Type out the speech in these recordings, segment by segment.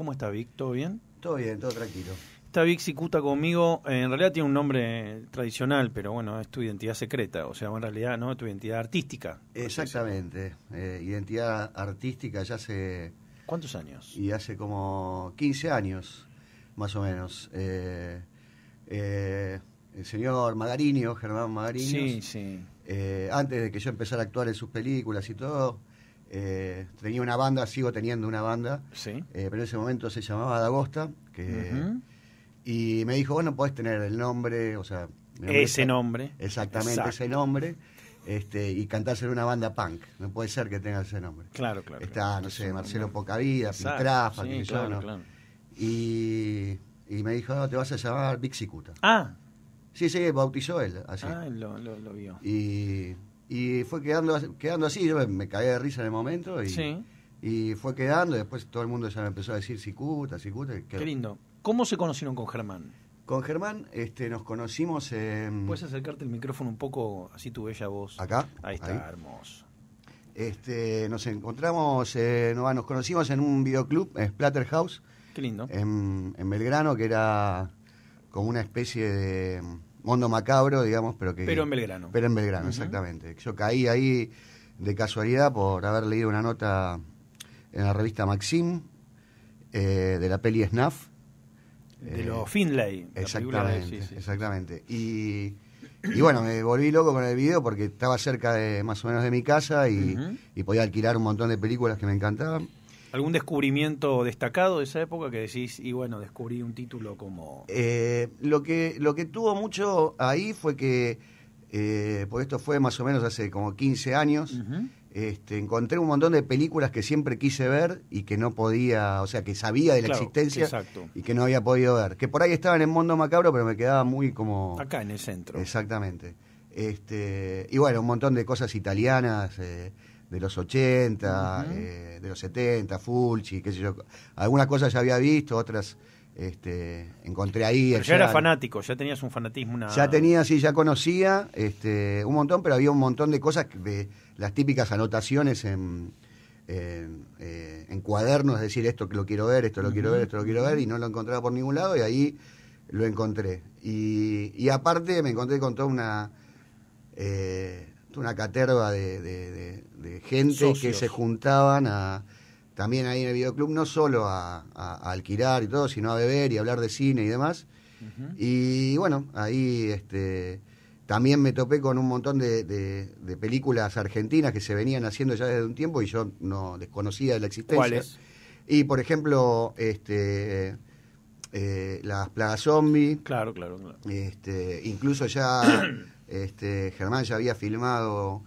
¿Cómo está Vic? ¿Todo bien? Todo bien, todo tranquilo. Está Vic conmigo, eh, en realidad tiene un nombre tradicional, pero bueno, es tu identidad secreta, o sea, en realidad no, tu identidad artística. Exactamente, eh, identidad artística ya hace... ¿Cuántos años? Y hace como 15 años, más o menos. Eh, el señor Magariño, Germán Magariño, sí, sí. antes de que yo empezara a actuar en sus películas y todo, eh, tenía una banda, sigo teniendo una banda, sí. Eh, pero en ese momento se llamaba Dagosta, y me dijo, Vos no podés tener el nombre, o sea... ese nombre. Exactamente, ese nombre, y cantarse en una banda punk. No puede ser que tenga ese nombre. Claro, claro. Está, no sé, Marcelo Pocavida, Pintrafa, Y, me dijo, te vas a llamar Vixicuta. Ah. Sí, sí, bautizó él, así. Ah, lo, lo vio. Y y fue quedando, quedando así, yo me caía de risa en el momento y, y fue quedando, después todo el mundo ya me empezó a decir cicuta, cicuta. Qué lindo. ¿Cómo se conocieron con Germán? Con Germán este, nos conocimos en... ¿Puedes acercarte el micrófono un poco, así tu bella voz? ¿Acá? Ahí está, hermoso. Este, nos encontramos, eh, no, nos conocimos en un videoclub, eh, Splatterhouse. Qué lindo. En, en Belgrano, que era como una especie de Mondo Macabro, digamos, pero que... Pero en Belgrano. Pero en Belgrano, exactamente. Yo caí ahí de casualidad por haber leído una nota en la revista Maxim eh, de la peli Snaf. De eh, los Finlay. Exactamente, exactamente. Y, bueno, me volví loco con el video porque estaba cerca de más o menos de mi casa y podía alquilar un montón de películas que me encantaban. ¿Algún descubrimiento destacado de esa época que decís, y bueno, descubrí un título como... Eh, lo, que, lo que tuvo mucho ahí fue que, eh, esto fue más o menos hace como 15 años, este, encontré un montón de películas que siempre quise ver y que no podía, o sea, que sabía de la existencia y que no había podido ver. Que por ahí estaban en Mundo Macabro, pero me quedaba muy como... Acá en el centro. Exactamente. Este, y bueno, un montón de cosas italianas. Eh, de los 80, eh, de los 70, Fulci, qué sé yo. Algunas cosas ya había visto, otras este, encontré ahí. Pero ya era fanático, ya tenías un fanatismo. Una... Ya tenía, sí, ya conocía este, un montón, pero había un montón de cosas, de las típicas anotaciones eh, en, cuadernos, es decir, esto lo quiero ver, esto lo quiero ver, esto lo quiero ver, y no lo encontraba por ningún lado, y ahí lo encontré. Y, aparte me encontré con toda una... Eh, una caterva de, gente que se juntaban a también ahí en el videoclub, no solo a, alquilar y todo, sino a beber y hablar de cine y demás. Y bueno, ahí este, también me topé con un montón de, películas argentinas que se venían haciendo ya desde un tiempo y yo no desconocía de la existencia. ¿Cuáles? Y por ejemplo, este, eh, las plagas zombie. Claro, claro, claro. Este, incluso ya Este, Germán ya había filmado,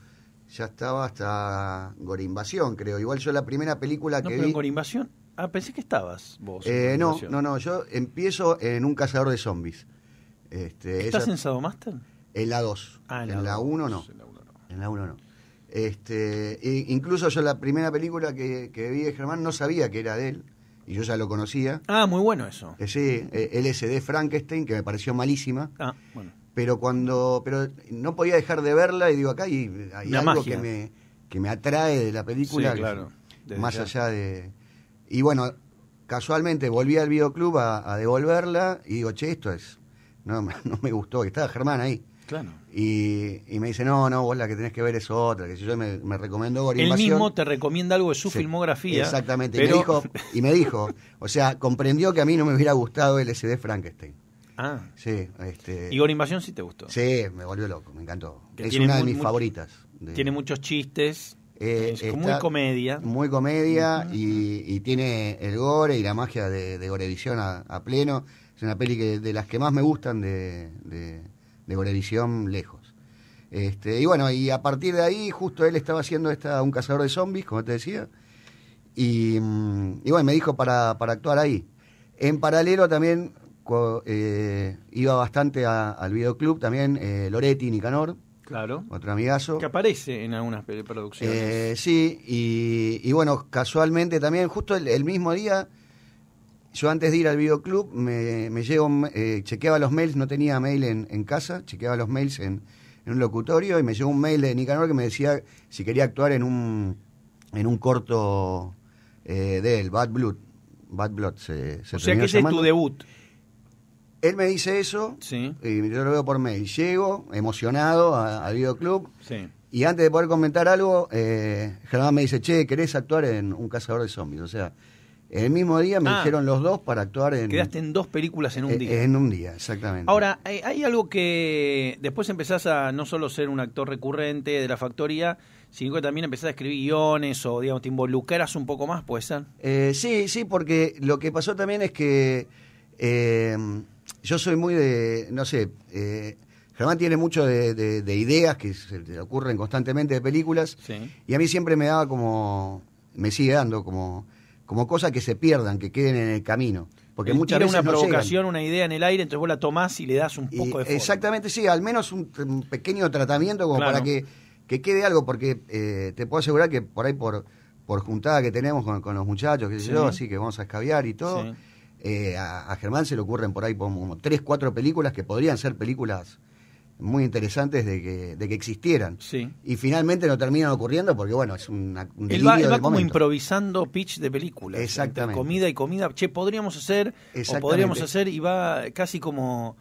ya estaba hasta Gorinvasión, creo. Igual yo la primera película que pero vi... Gorinvasión? Ah, pensé que estabas vos. Eh, no, no, no, yo empiezo en Un cazador de zombies. Este, ¿Estás en Sadomaster? En la 2. Ah, en, la 1 no. En la 1 no. En la no. Este, incluso yo la primera película que, que, vi de Germán no sabía que era de él, y yo ya lo conocía. Ah, muy bueno eso. Eh, sí, eh, LSD Frankenstein, que me pareció malísima. Ah, bueno pero cuando pero no podía dejar de verla y digo acá hay, algo que me que me atrae de la película sí, claro, más allá de y bueno casualmente volví al videoclub a, devolverla y digo che esto es no, no me gustó estaba Germán ahí claro y, y, me dice no no vos la que tenés que ver es otra que si yo me, me él mismo te recomienda algo de su filmografía exactamente me dijo y me dijo o sea comprendió que a mí no me hubiera gustado el SD Frankenstein Ah. Sí. Este... Y Invasión sí te gustó. Sí, me volvió loco, me encantó. es una de mis favoritas. Tiene muchos chistes. Eh, es muy comedia. Muy comedia y, tiene el gore y la magia de, de Gorevisión a, pleno. Es una peli que, de las que más me gustan de, de, Gorevisión lejos. Este, y bueno, y a partir de ahí, justo él estaba haciendo esta, un cazador de zombies, como te decía. Y, mm, bueno, me dijo para actuar ahí. En paralelo también eh, iba bastante al videoclub también eh, Loretti Nicanor. Claro. Otro amigazo. Que aparece en algunas producciones. Eh, sí, y, bueno, casualmente también, justo el, mismo día, yo antes de ir al videoclub, me, me llevo, eh, chequeaba los mails, no tenía mail en, casa, chequeaba los mails en, en, un locutorio y me llegó un mail de Nicanor que me decía si quería actuar en un, en un corto eh, de él, Bad Blood. Bad Blood O sea que ese es tu debut. Él me dice eso, y yo lo veo por mail. Llego emocionado al videoclub, y antes de poder comentar algo, eh, Germán me dice, che, ¿querés actuar en Un cazador de zombies? O sea, el mismo día me ah. dijeron los dos para actuar en... Quedaste en dos películas en un eh, día. En un día, exactamente. Ahora, eh, hay algo que después empezás a no solo ser un actor recurrente de la factoría, sino que también empezás a escribir guiones o, digamos, te involucras un poco más, ¿puede sí, sí, porque lo que pasó también es que yo soy muy de, no sé, eh, Germán tiene mucho de, ideas que se le ocurren constantemente de películas, y a mí siempre me daba como, me sigue dando como, como cosas que se pierdan, que queden en el camino. Porque muchas veces. veces una provocación, una idea en el aire, entonces vos la tomás y le das un poco de Exactamente, sí, al menos un, pequeño tratamiento como para que, que quede algo, porque eh, te puedo asegurar que por ahí, por, por juntada que tenemos con, los muchachos, que sí. yo, así que vamos a escabiar y todo. Eh, a, Germán se le ocurren por ahí como tres, cuatro películas que podrían ser películas muy interesantes de que, existieran. Sí. Y finalmente no terminan ocurriendo porque, bueno, es una, un va, él va como improvisando pitch de película Exactamente. Comida y comida. Che, podríamos hacer, o podríamos hacer, y va casi como...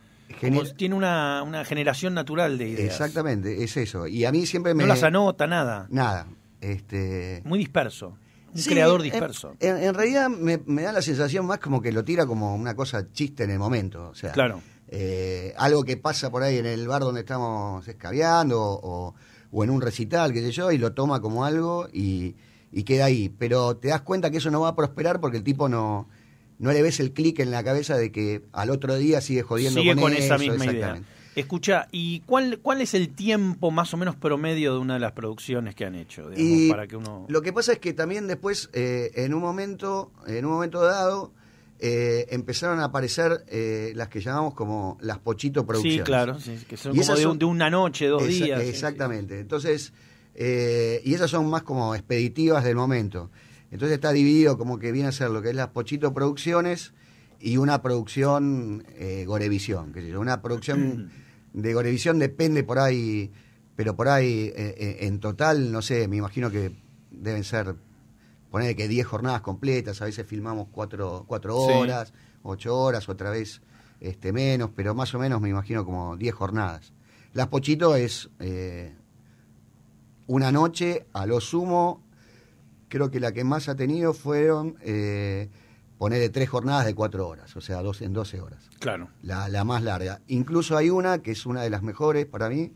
tiene una, generación natural de ideas. Exactamente, es eso. Y a mí siempre me... No las anota, nada. Nada. Este... Muy disperso. Un creador eh, disperso. En, realidad me, da la sensación más como que lo tira como una cosa chiste en el momento. O sea, claro. Eh, algo que pasa por ahí en el bar donde estamos escabeando o, en un recital, qué sé yo, y lo toma como algo y, queda ahí. Pero te das cuenta que eso no va a prosperar porque el tipo no, no le ves el clic en la cabeza de que al otro día sigue jodiendo con, esa misma Escucha, ¿y cuál, cuál es el tiempo más o menos promedio de una de las producciones que han hecho? para uno... Lo que pasa es que también después, eh, en un momento, en un momento dado, eh, empezaron a aparecer eh, las que llamamos como las Pochito Producciones. Sí, claro, que son como de, de, una noche, dos días. Exactamente. Entonces, y esas son más como expeditivas del momento. Entonces está dividido como que viene a ser lo que es las Pochito Producciones y una producción Gorevisión, que una producción de Gorevisión depende por ahí, pero por ahí eh, eh, en total, no sé, me imagino que deben ser, poner que 10 jornadas completas, a veces filmamos 4 horas, 8 horas, otra vez este, menos, pero más o menos me imagino como 10 jornadas. Las Pochito es eh, una noche, a lo sumo, creo que la que más ha tenido fueron de tres jornadas de cuatro horas, o sea, dos, en doce horas. Claro. La, la, más larga. Incluso hay una que es una de las mejores para mí,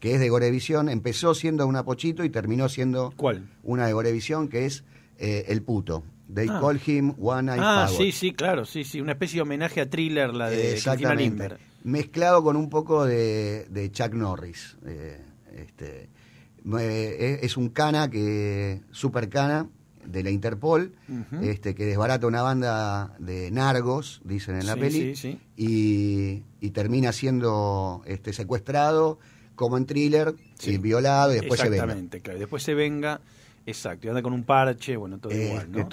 que es de Gorevisión. Empezó siendo una Pochito y terminó siendo ¿Cuál? una de Gorevisión, que es eh, El Puto. They ah. call him One Ah, sí, sí, claro, sí, sí. Una especie de homenaje a thriller, la de Exactamente. Mezclado con un poco de, de Chuck Norris. Eh, este, eh, es un cana que. super cana de la Interpol, este, que desbarata una banda de nargos, dicen en la peli, Y, termina siendo este, secuestrado como en thriller, y violado y después se venga. Exactamente, claro. Después se venga, exacto, y anda con un parche, bueno, todo este, igual. ¿no?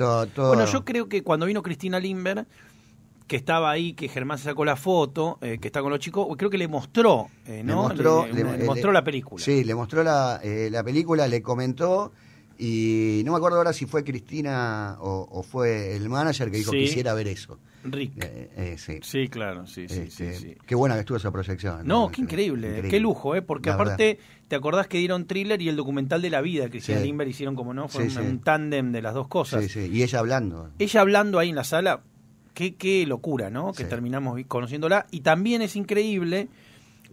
Bueno, yo creo que cuando vino Cristina Limber, que estaba ahí, que Germán sacó la foto, eh, que está con los chicos, creo que le mostró, eh, ¿no? Le mostró, la película. Sí, le mostró la, eh, la película, le comentó y no me acuerdo ahora si fue Cristina o, fue el manager que dijo que quisiera ver eso. Rick. Eh, eh, sí. sí. claro, sí, sí, este, sí, Qué buena que estuvo esa proyección. No, este, qué increíble, qué lujo, ¿eh? porque aparte, ¿te acordás que dieron thriller y el documental de la vida que Cristina Limber hicieron como no? Fue un, tándem de las dos cosas. Sí, sí, y ella hablando. Ella hablando ahí en la sala, qué, qué locura, ¿no? Que terminamos conociéndola. Y también es increíble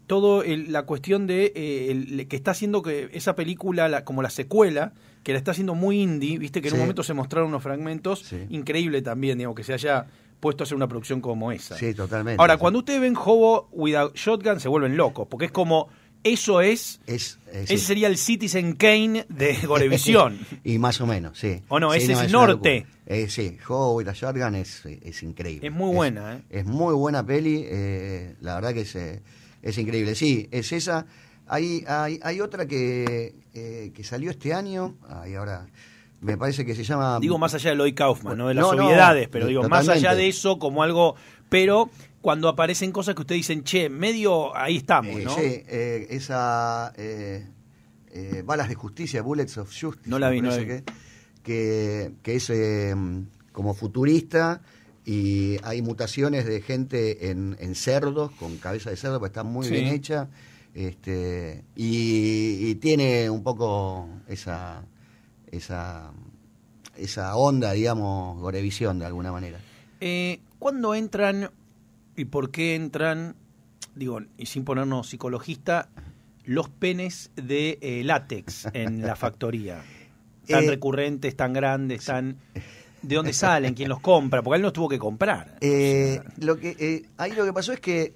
todo la cuestión de eh, que está haciendo que esa película, como la secuela, que la está haciendo muy indie, viste que en un momento se mostraron unos fragmentos, increíble también, digamos, que se haya puesto a hacer una producción como esa. Sí, totalmente. Ahora, cuando ustedes ven Hobo Without Shotgun, se vuelven locos, porque es como, eso es, es, eh, ese sería el Citizen Kane de Golevisión. y más o menos, sí. O no, ese es, el norte. Eh, sí, Hobo Without Shotgun es, increíble. Es muy buena, ¿eh? Es muy buena peli, eh, la verdad que es, es increíble. Sí, es esa hay, hay, otra que, eh, que salió este año, y ahora me parece que se llama... Digo más allá de Lloyd Kaufman, ¿no? De las no, pero digo, más allá de eso como algo... Pero cuando aparecen cosas que ustedes dicen, che, medio ahí estamos, eh, ¿no? Sí, eh, esa... Eh, Balas de Justicia, Bullets of Justice. No la vi, no Que, que, es como futurista y hay mutaciones de gente en, cerdos, con cabeza de cerdo, pues está muy bien hecha. Este, y, tiene un poco esa, esa, esa onda, digamos, Gorevisión de alguna manera. Eh, ¿Cuándo entran y por qué entran, digo, y sin ponernos psicologista, los penes de eh, látex en la factoría? Tan eh, recurrentes, tan grandes, tan... ¿De dónde salen? ¿Quién los compra? Porque él no tuvo que comprar. lo que, ahí lo que pasó es que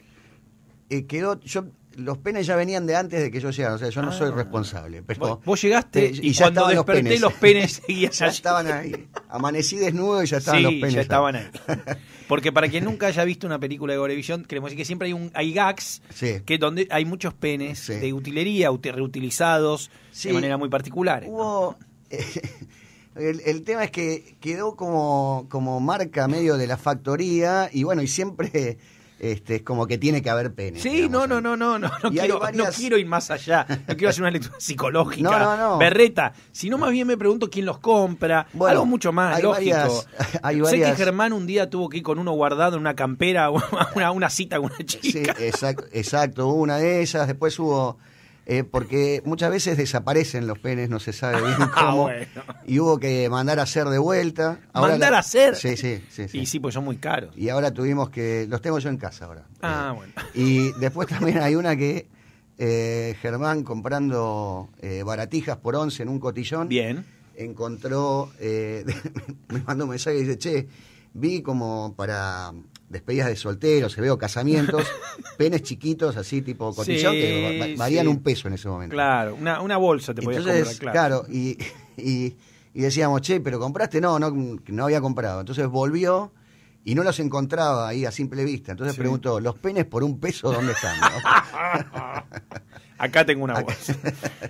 quedó... Yo los penes ya venían de antes de que yo llegara, o sea, yo no ah. soy responsable. vos, llegaste y, cuando desperté los penes, seguían ya estaban ahí. Amanecí desnudo y ya estaban los penes. Ya estaban ahí. Porque para quien nunca haya visto una película de Gorevisión, queremos decir que siempre hay un hay gags que donde hay muchos penes de utilería, reutilizados de manera muy particular. el, el, tema es que quedó como, como marca medio de la factoría y bueno, y siempre este, es como que tiene que haber pene. Sí, no, no, no, no, no, no, quiero, ir más allá. No quiero hacer una lectura psicológica, no, no, no. berreta. Sino más bien me pregunto quién los compra. algo mucho más lógico. Sé que Germán un día tuvo que ir con uno guardado en una campera a una, una, cita con una chica. Sí, exacto, exacto. una de esas. Después hubo eh, porque muchas veces desaparecen los penes, no se sabe bien ah, cómo. Y hubo que mandar a hacer de vuelta. ¿Mandar a hacer? Sí, sí, sí, sí, Y sí, pues son muy caros. Y ahora tuvimos que. Los tengo yo en casa ahora. Ah, eh, bueno. Y después también hay una que. Eh, Germán comprando eh, baratijas por once en un cotillón. Bien. Encontró. me mandó un mensaje y dice: Che, vi como para despedidas de solteros, se veo casamientos, penes chiquitos así tipo cotillón que varían un peso en ese momento. Claro, una, bolsa te podías comprar, claro. claro y, decíamos, che, pero compraste, no, no, no había comprado. Entonces volvió y no los encontraba ahí a simple vista. Entonces preguntó, ¿los penes por un peso dónde están? Acá tengo una bolsa.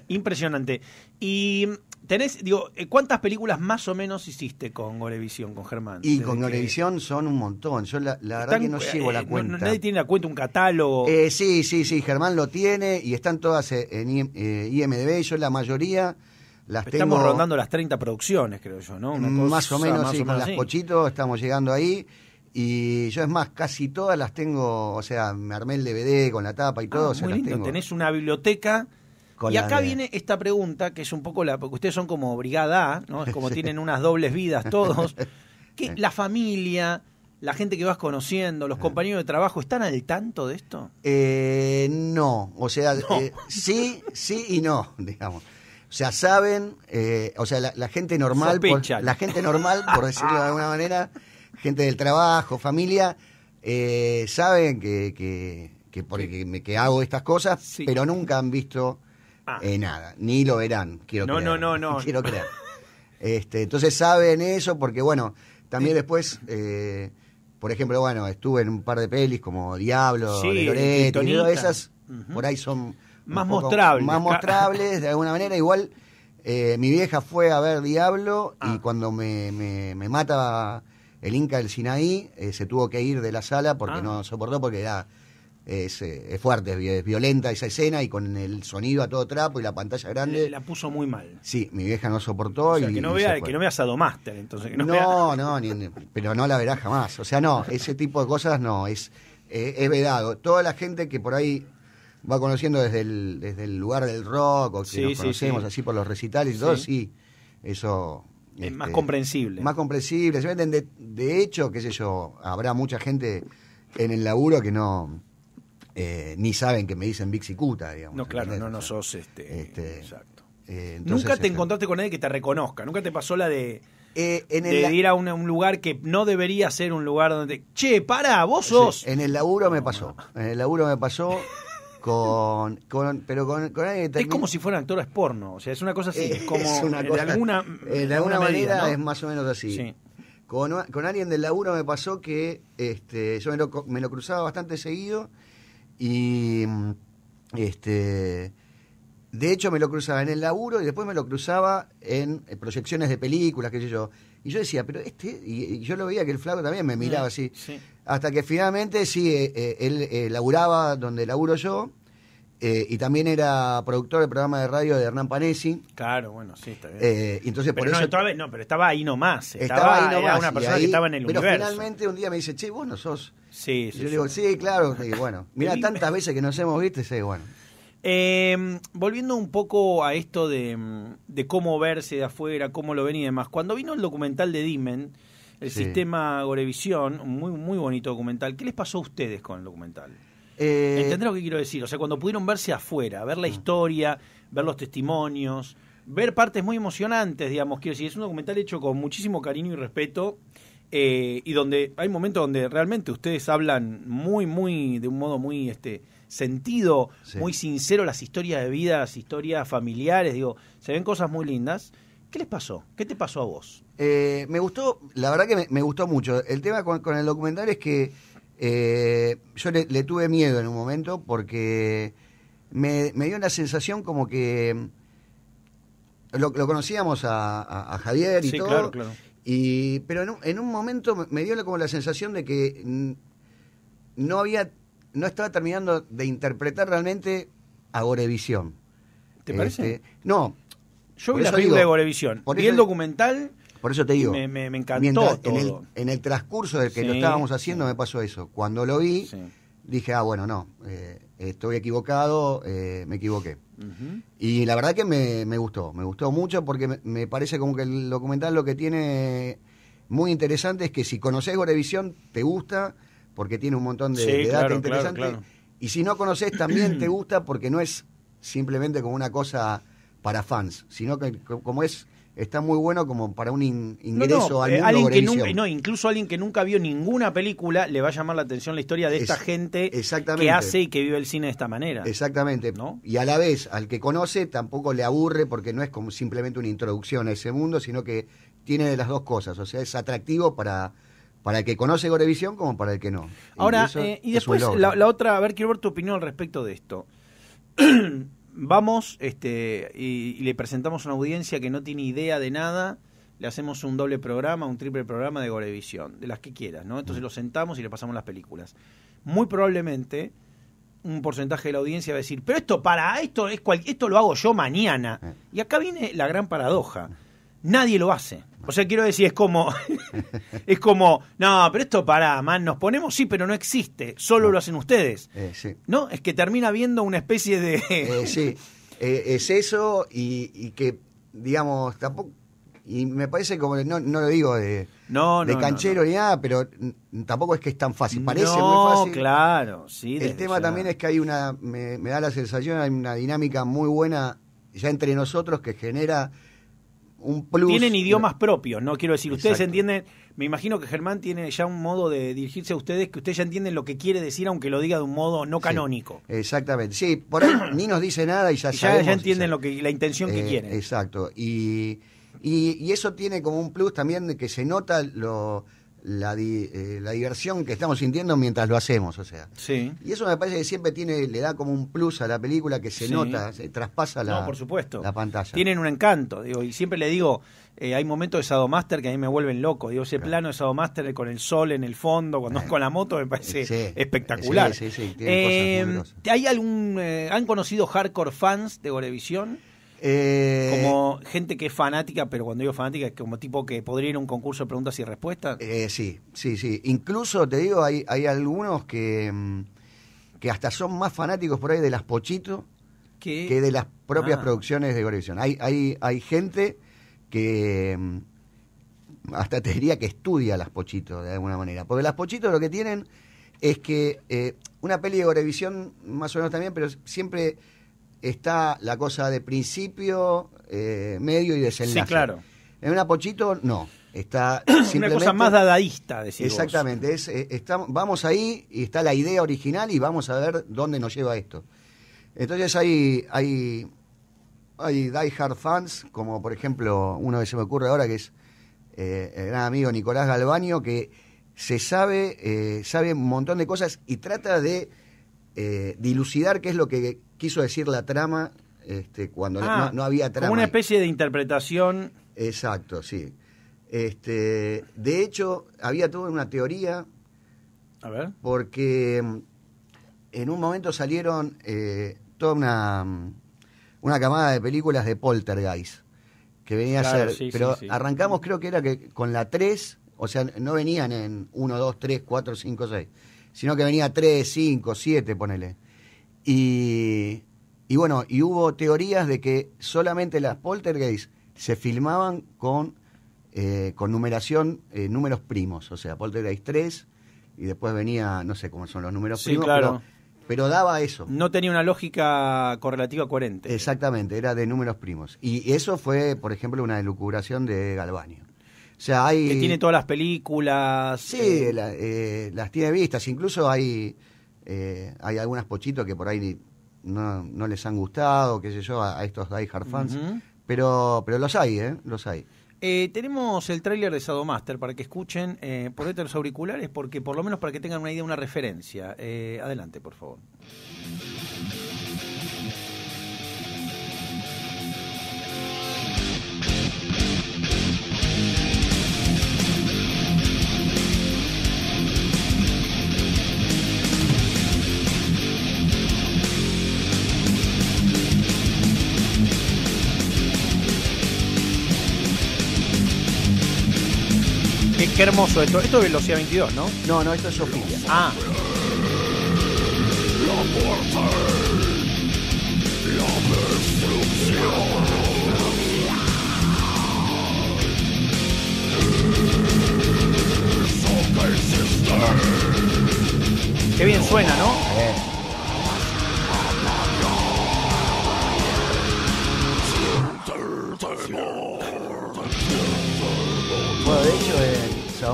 Impresionante. Y Tenés, digo, eh, ¿cuántas películas más o menos hiciste con Gorevisión, con Germán? Y con Gorevisión son un montón. Yo la, verdad que no eh, llevo la cuenta. nadie tiene la cuenta, un catálogo. Eh, sí, sí, sí, Germán lo tiene y están todas en IMDB. Yo la mayoría las estamos rondando las 30 producciones, creo yo, ¿no? más o menos, las estamos llegando ahí. Y yo, es más, casi todas las tengo, o sea, me armé el DVD con la tapa y ah, todo. Ah, muy Las Tenés una biblioteca y acá viene esta pregunta, que es un poco la, porque ustedes son como Brigada ¿no? Es como tienen unas dobles vidas todos. Que la familia, la gente que vas conociendo, los ah. compañeros de trabajo, ¿están al tanto de esto? Eh, no, o sea, eh, sí, sí y no, digamos. O sea, saben, eh, o sea, la, gente normal, por, la gente normal, por decirlo de alguna manera, gente del trabajo, familia, saben que, que, hago estas cosas, pero nunca han visto Ah. Eh, nada, ni lo verán, quiero no, creer. No, no, no, Quiero creer. Este, entonces saben eso porque, bueno, también después, eh, por ejemplo, bueno, estuve en un par de pelis como Diablo, Loreto, y todas esas, por ahí son... Más mostrables. Más mostrables, de alguna manera, igual... Eh, mi vieja fue a ver Diablo y ah. cuando me, me, mata el Inca del Sinaí, se tuvo que ir de la sala porque ah. no soportó, porque era es, eh, es, fuerte, es, violenta esa escena y con el sonido a todo trapo y la pantalla grande. La, puso muy mal. Sí, mi vieja no soportó. y, que, no vea, que no entonces. no, no, no pero no la verás jamás. O sea, no, ese tipo de cosas no, eh, es, vedado. Toda la gente que por ahí va conociendo desde el, desde el lugar del rock o que nos conocemos así por los recitales y todo, sí, eso. Es este, más comprensible. Más comprensible. de hecho, qué sé yo, habrá mucha gente en el laburo que no eh, ni saben que me dicen Vixi Cuta, digamos. No, claro, no, no sos este. este exacto. Eh, nunca te este, encontraste con alguien que te reconozca, nunca te pasó la de. Eh, ir a un, lugar que no debería ser un lugar donde. Che, para vos sos. en el laburo me pasó. En el laburo me pasó. Con, pero con, Es como si fueran actores porno, o sea, es una cosa así, es como de alguna, manera es más o menos así. Con, alguien del laburo me pasó que este, yo me lo, me lo cruzaba bastante seguido y mm, este, de hecho me lo cruzaba en el laburo y después me lo cruzaba en eh, proyecciones de películas, qué sé yo. Y yo decía, pero este, y, yo lo veía que el flaco también me miraba ah, así. Hasta que finalmente sí, eh, eh, él laburaba donde laburo yo eh, y también era productor del programa de radio de Hernán Panesi. Claro, bueno, sí, está bien. Eh, entonces pero no, otra estaba, no, pero estaba ahí nomás. Estaba, ahí nomás. una persona que estaba en el pero universo. Pero finalmente un día me dice, che, vos no sos. Sí, sí. yo le digo, sí, claro. Y bueno, mira tantas veces que nos hemos visto, y bueno. Em, volviendo un poco a esto de, cómo verse de afuera, cómo lo ven y demás. Cuando vino el documental de Dimen, el sistema Gorevisión, muy, muy bonito documental, ¿qué les pasó a ustedes con el documental? Eh, ¿Entendés lo que quiero decir? O sea, cuando pudieron verse afuera, ver la ah. historia, ver los testimonios, ver partes muy emocionantes, digamos, quiero decir, es un documental hecho con muchísimo cariño y respeto. Eh, y donde hay momentos donde realmente ustedes hablan muy, muy, de un modo muy este, sentido, muy sincero las historias de vidas, historias familiares, digo, se ven cosas muy lindas. ¿Qué les pasó? ¿Qué te pasó a vos? Eh, me gustó, la verdad que me, gustó mucho. El tema con el documental es que eh, yo le, tuve miedo en un momento porque me, dio la sensación como que mm, lo, conocíamos a, Javier y todo. Y, pero en un, momento me dio como la sensación de que mm, no había, no estaba terminando de interpretar realmente a Gorevisión. ¿Te parece? Este, no. Yo vi la película de Gorevisión. Vi el documental por eso te digo. Me, encantó. En, el, transcurso del que lo estábamos haciendo me pasó eso. Cuando lo vi, dije, ah, bueno, no, eh, estoy equivocado, eh, me equivoqué. Y la verdad que me, gustó, me gustó mucho porque me, parece como que el documental lo que tiene muy interesante es que si conoces Gorevisión, te gusta porque tiene un montón de, data interesante. Y si no conoces, también te gusta porque no es simplemente como una cosa para fans, sino que como es está muy bueno como para un ingreso no, al eh, mundo alguien que no, incluso alguien que nunca vio ninguna película le va a llamar la atención la historia de esta gente que hace y que vive el cine de esta manera. Exactamente. ¿no? Y a la vez, al que conoce tampoco le aburre porque no es como simplemente una introducción a ese mundo, sino que tiene las dos cosas. O sea, es atractivo para, para el que conoce Gorevisión como para el que no. Ahora, y, eh, después la, la, otra, a ver, quiero ver tu opinión al respecto de esto. vamos este, y, le presentamos a una audiencia que no tiene idea de nada, le hacemos un doble programa, un triple programa de gorevisión, de las que quieras, ¿no? Entonces mm. lo sentamos y le pasamos las películas. Muy probablemente un porcentaje de la audiencia va a decir, pero esto para, esto, es esto lo hago yo mañana. Eh. Y acá viene la gran paradoja nadie lo hace. O sea, quiero decir, es como, es como, no, pero esto para, más nos ponemos, sí, pero no existe, solo lo hacen ustedes. Eh, no, es que termina viendo una especie de... Eh, sí, eh, es eso y, que, digamos, tampoco, y me parece como, no, lo digo de, no, de canchero ni nada, pero tampoco es que es tan fácil, parece muy fácil. claro, sí. El tema también es que hay una, me, me da la sensación, hay una dinámica muy buena ya entre nosotros que genera tienen idiomas propios, ¿no? Quiero decir, ustedes entienden, me imagino que Germán tiene ya un modo de dirigirse a ustedes que ustedes ya entienden lo que quiere decir, aunque lo diga de un modo no canónico. exactamente. Sí, por ahí ni nos dice nada y ya ya, ya, entienden lo que, la intención que eh, quieren. Exacto. Y, y, y, eso tiene como un plus también de que se nota lo la, eh, la diversión que estamos sintiendo mientras lo hacemos, o sea. Sí. Y eso me parece que siempre tiene, le da como un plus a la película que se nota, se traspasa la, no, por supuesto. la pantalla. Tienen un encanto, y siempre le digo, eh, hay momentos de Sadomaster que a mí me vuelven loco, digo, ese plano de Sadomaster con el sol en el fondo, cuando es eh. con la moto, me parece espectacular. Sí, ¿Hay algún, ¿Han conocido hardcore fans de Gorevisión? Eh, como gente que es fanática, pero cuando digo fanática es como tipo que podría ir a un concurso de preguntas y respuestas. Eh, sí, sí, sí. Incluso te digo, hay, hay algunos que, mm, que hasta son más fanáticos por ahí de las Pochito que de las propias ah. producciones de Gorevisión. Hay, hay, hay gente que mm, hasta te diría que estudia las Pochito de alguna manera. Porque las Pochito lo que tienen es que eh, una peli de Gorevisión, más o menos también, pero siempre está la cosa de principio, eh, medio y desenlace. Sí, claro. En una pochito, no. Está simplemente, una cosa más dadaísta, decir Exactamente. Es, eh, está, vamos ahí y está la idea original y vamos a ver dónde nos lleva esto. Entonces hay, hay, hay Die fans, como por ejemplo uno que se me ocurre ahora que es eh, el gran amigo Nicolás Galbaño, que se sabe, sabe un montón de cosas y trata de dilucidar qué es lo que quiso decir la trama este, cuando no, ah, había trama. Como una especie de interpretación. Exacto, sí. Este, de hecho, había toda una teoría. A ver. Porque mm, en un momento salieron eh, toda una, mm, una camada de películas de Poltergeist que venía a ser. pero arrancamos, creo que era que con la 3, o sea, no venían en 1, 2, 3, 4, 5, 6, sino que venía 3, 5, 7, ponele. Y, y bueno, y hubo teorías de que solamente las poltergeist se filmaban con, eh, con numeración, eh, números primos, o sea, poltergeist 3, y después venía, no sé cómo son los números primos, pero, daba eso. No tenía una lógica correlativa coherente. Exactamente, era de números primos. Y eso fue, por ejemplo, una delucubración de Galvanio. O sea, hay... Que tiene todas las películas. Sí, eh. las tiene vistas. Incluso hay eh, hay algunas pochitos que por ahí no, les han gustado, qué sé yo, a, estos diehard fans. pero, pero los hay, ¿eh? Los hay. Eh, tenemos el tráiler de Sadomaster para que escuchen eh, por los auriculares, porque por lo menos para que tengan una idea, una referencia. adelante, por favor. Qué, hermoso esto. Esto es velocidad 22, ¿no? No, no, esto es Sofía. Ah. Qué bien suena, ¿no? Eh.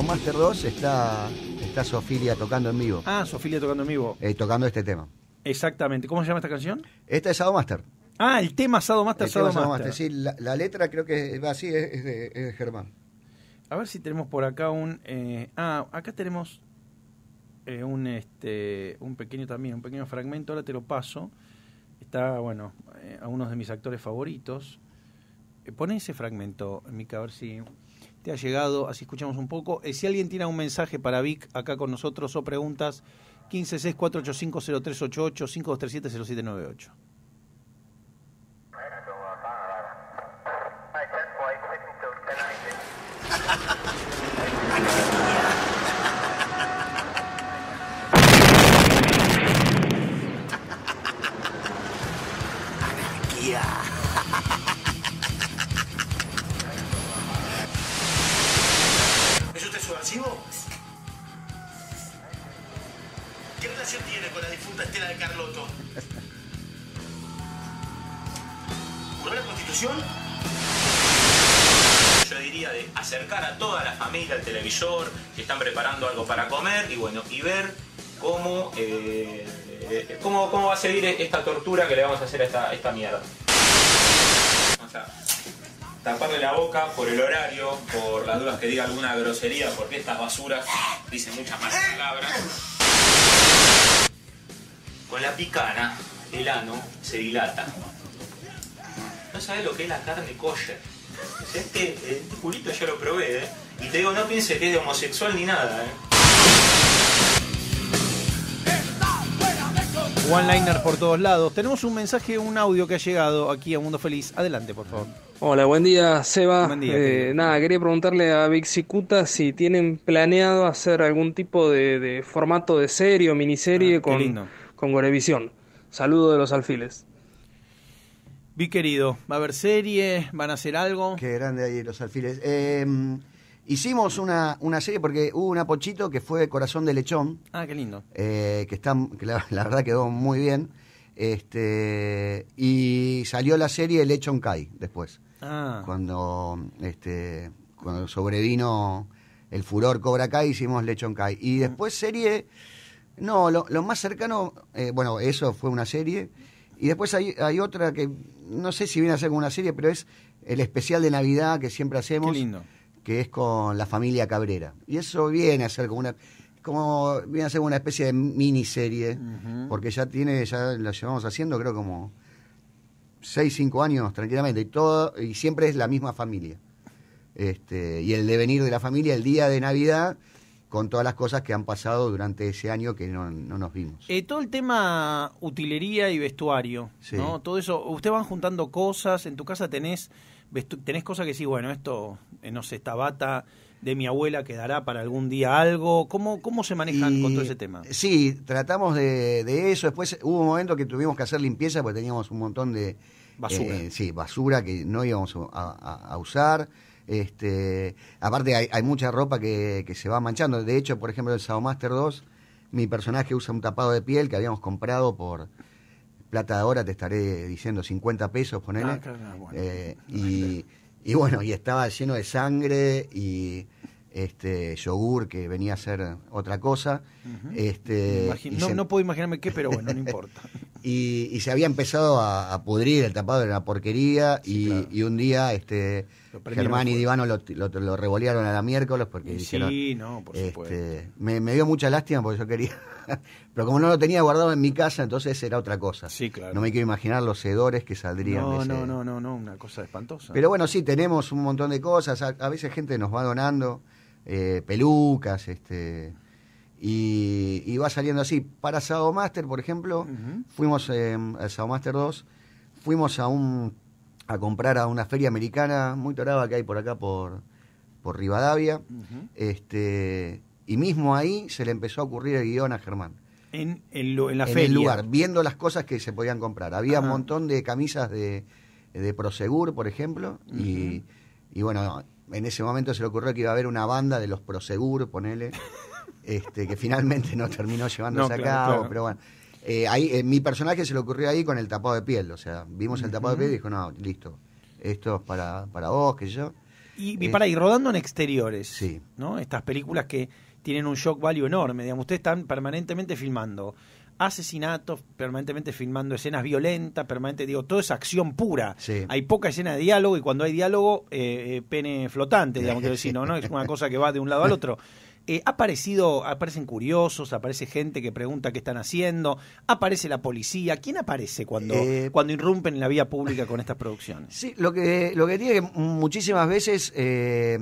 Master 2 está, está Sofilia tocando en vivo. Ah, Sofilia tocando en vivo. Eh, tocando este tema. Exactamente. ¿Cómo se llama esta canción? Esta es Master. Ah, el tema Sadomaster, Master, Sado Master. Sí, la, letra creo que va así, es, de, Germán. A ver si tenemos por acá un... Eh, ah, acá tenemos eh, un, este, un pequeño también, un pequeño fragmento, ahora te lo paso. Está, bueno, a uno de mis actores favoritos. pone ese fragmento, Mica, a ver si te ha llegado, así escuchamos un poco. Eh, si alguien tiene un mensaje para Vic acá con nosotros o preguntas, 156 485 0388 5237 0798. Carlotto. la constitución, yo diría, de acercar a toda la familia al televisor, que están preparando algo para comer, y bueno, y ver eh, eh, cómo, cómo, va a seguir esta tortura que le vamos a hacer a esta, esta mierda. Vamos a taparle la boca por el horario, por las dudas que diga alguna grosería, porque estas basuras dicen muchas más palabras la picana, el ano se dilata. No sabes lo que es la carne kosher. Es que el eh, este culito ya lo probé, eh. Y te digo, no pienses que es de homosexual ni nada, ¿eh? Liner por todos lados. Tenemos un mensaje, un audio que ha llegado aquí a Mundo Feliz. Adelante, por favor. Hola, buen día, Seba. Buen día, eh, nada, quería preguntarle a Vixicuta si tienen planeado hacer algún tipo de, formato de serie o miniserie ah, con, con Gorevisión. Saludo de los alfiles. Vi querido, ¿va a haber serie? ¿Van a hacer algo? Qué grande ahí los alfiles. Em, hicimos una, una, serie porque hubo una pochito que fue Corazón de Lechón. Ah, qué lindo. Eh, que está, la, verdad quedó muy bien. Este, y salió la serie Lechón Kai después. Ah. Cuando, este, cuando sobrevino el furor Cobra Kai, hicimos Lechón Kai. Y después serie no, lo, más cercano, eh, bueno, eso fue una serie. Y después hay, otra que no sé si viene a ser como una serie, pero es el especial de Navidad que siempre hacemos. lindo. Que es con la familia Cabrera. Y eso viene a ser como una como viene a una especie de miniserie, porque ya tiene, ya la llevamos haciendo creo como 6, 5 años tranquilamente, y todo, y siempre es la misma familia. Este, y el devenir de la familia, el día de Navidad, con todas las cosas que han pasado durante ese año que no, nos vimos. Eh, todo el tema utilería y vestuario, ¿no? Todo eso, usted van juntando cosas, en tu casa tenés, tenés cosas que sí, bueno, esto, eh, no sé, esta bata de mi abuela quedará para algún día algo, ¿cómo, cómo se manejan con todo ese tema? Sí, tratamos de, eso, después hubo un momento que tuvimos que hacer limpieza porque teníamos un montón de... Basura. Eh, sí, basura que no íbamos a usar este, aparte hay, mucha ropa que, se va manchando. De hecho, por ejemplo, en el Master 2, mi personaje usa un tapado de piel que habíamos comprado por plata de ahora, te estaré diciendo 50 pesos, ponele. Ah, ah, eh, ah, y, bueno, y estaba lleno de sangre y este, yogur que venía a ser otra cosa. Este, no, puedo imaginarme qué, pero bueno, no importa. y, se había empezado a, pudrir el tapado, de la porquería, y, y un día este Germán y Divano lo, lo, revolearon a la miércoles porque dijeron, Sí, no, por este, supuesto. Me, dio mucha lástima porque yo quería. pero como no lo tenía guardado en mi casa, entonces era otra cosa. Sí, claro. No me quiero imaginar los hedores que saldrían no, de No, no, no, no, una cosa espantosa. Pero bueno, sí, tenemos un montón de cosas. A, veces gente nos va donando eh, pelucas, este. Y, va saliendo así. Para Master, por ejemplo, fuimos eh, al Master 2, fuimos a un a comprar a una feria americana muy torada que hay por acá, por, por Rivadavia. este, y mismo ahí se le empezó a ocurrir el guión a Germán. En, el, en la en el lugar, viendo las cosas que se podían comprar. Había un montón de camisas de, de Prosegur, por ejemplo, y, bueno, en ese momento se le ocurrió que iba a haber una banda de los Prosegur, ponele, este, que finalmente no terminó llevándose a cabo, pero bueno. Eh, eh, mi personaje se le ocurrió ahí con el tapado de piel, o sea, vimos el tapado de piel y dijo, no, listo, esto es para, para vos, que yo. Y, para ir eh, rodando en exteriores, sí. ¿no? Estas películas que tienen un shock value enorme, digamos, ustedes están permanentemente filmando asesinatos, permanentemente filmando escenas violentas, permanente, digo, todo es acción pura. Hay poca escena de diálogo y cuando hay diálogo, eh, pene flotante, digamos, ¿no? Es una cosa que va de un lado al otro. Eh, ha aparecido, aparecen curiosos, aparece gente que pregunta qué están haciendo, aparece la policía. ¿Quién aparece cuando, eh, cuando irrumpen en la vía pública con estas producciones? Sí, lo que, lo que tiene que muchísimas veces, eh,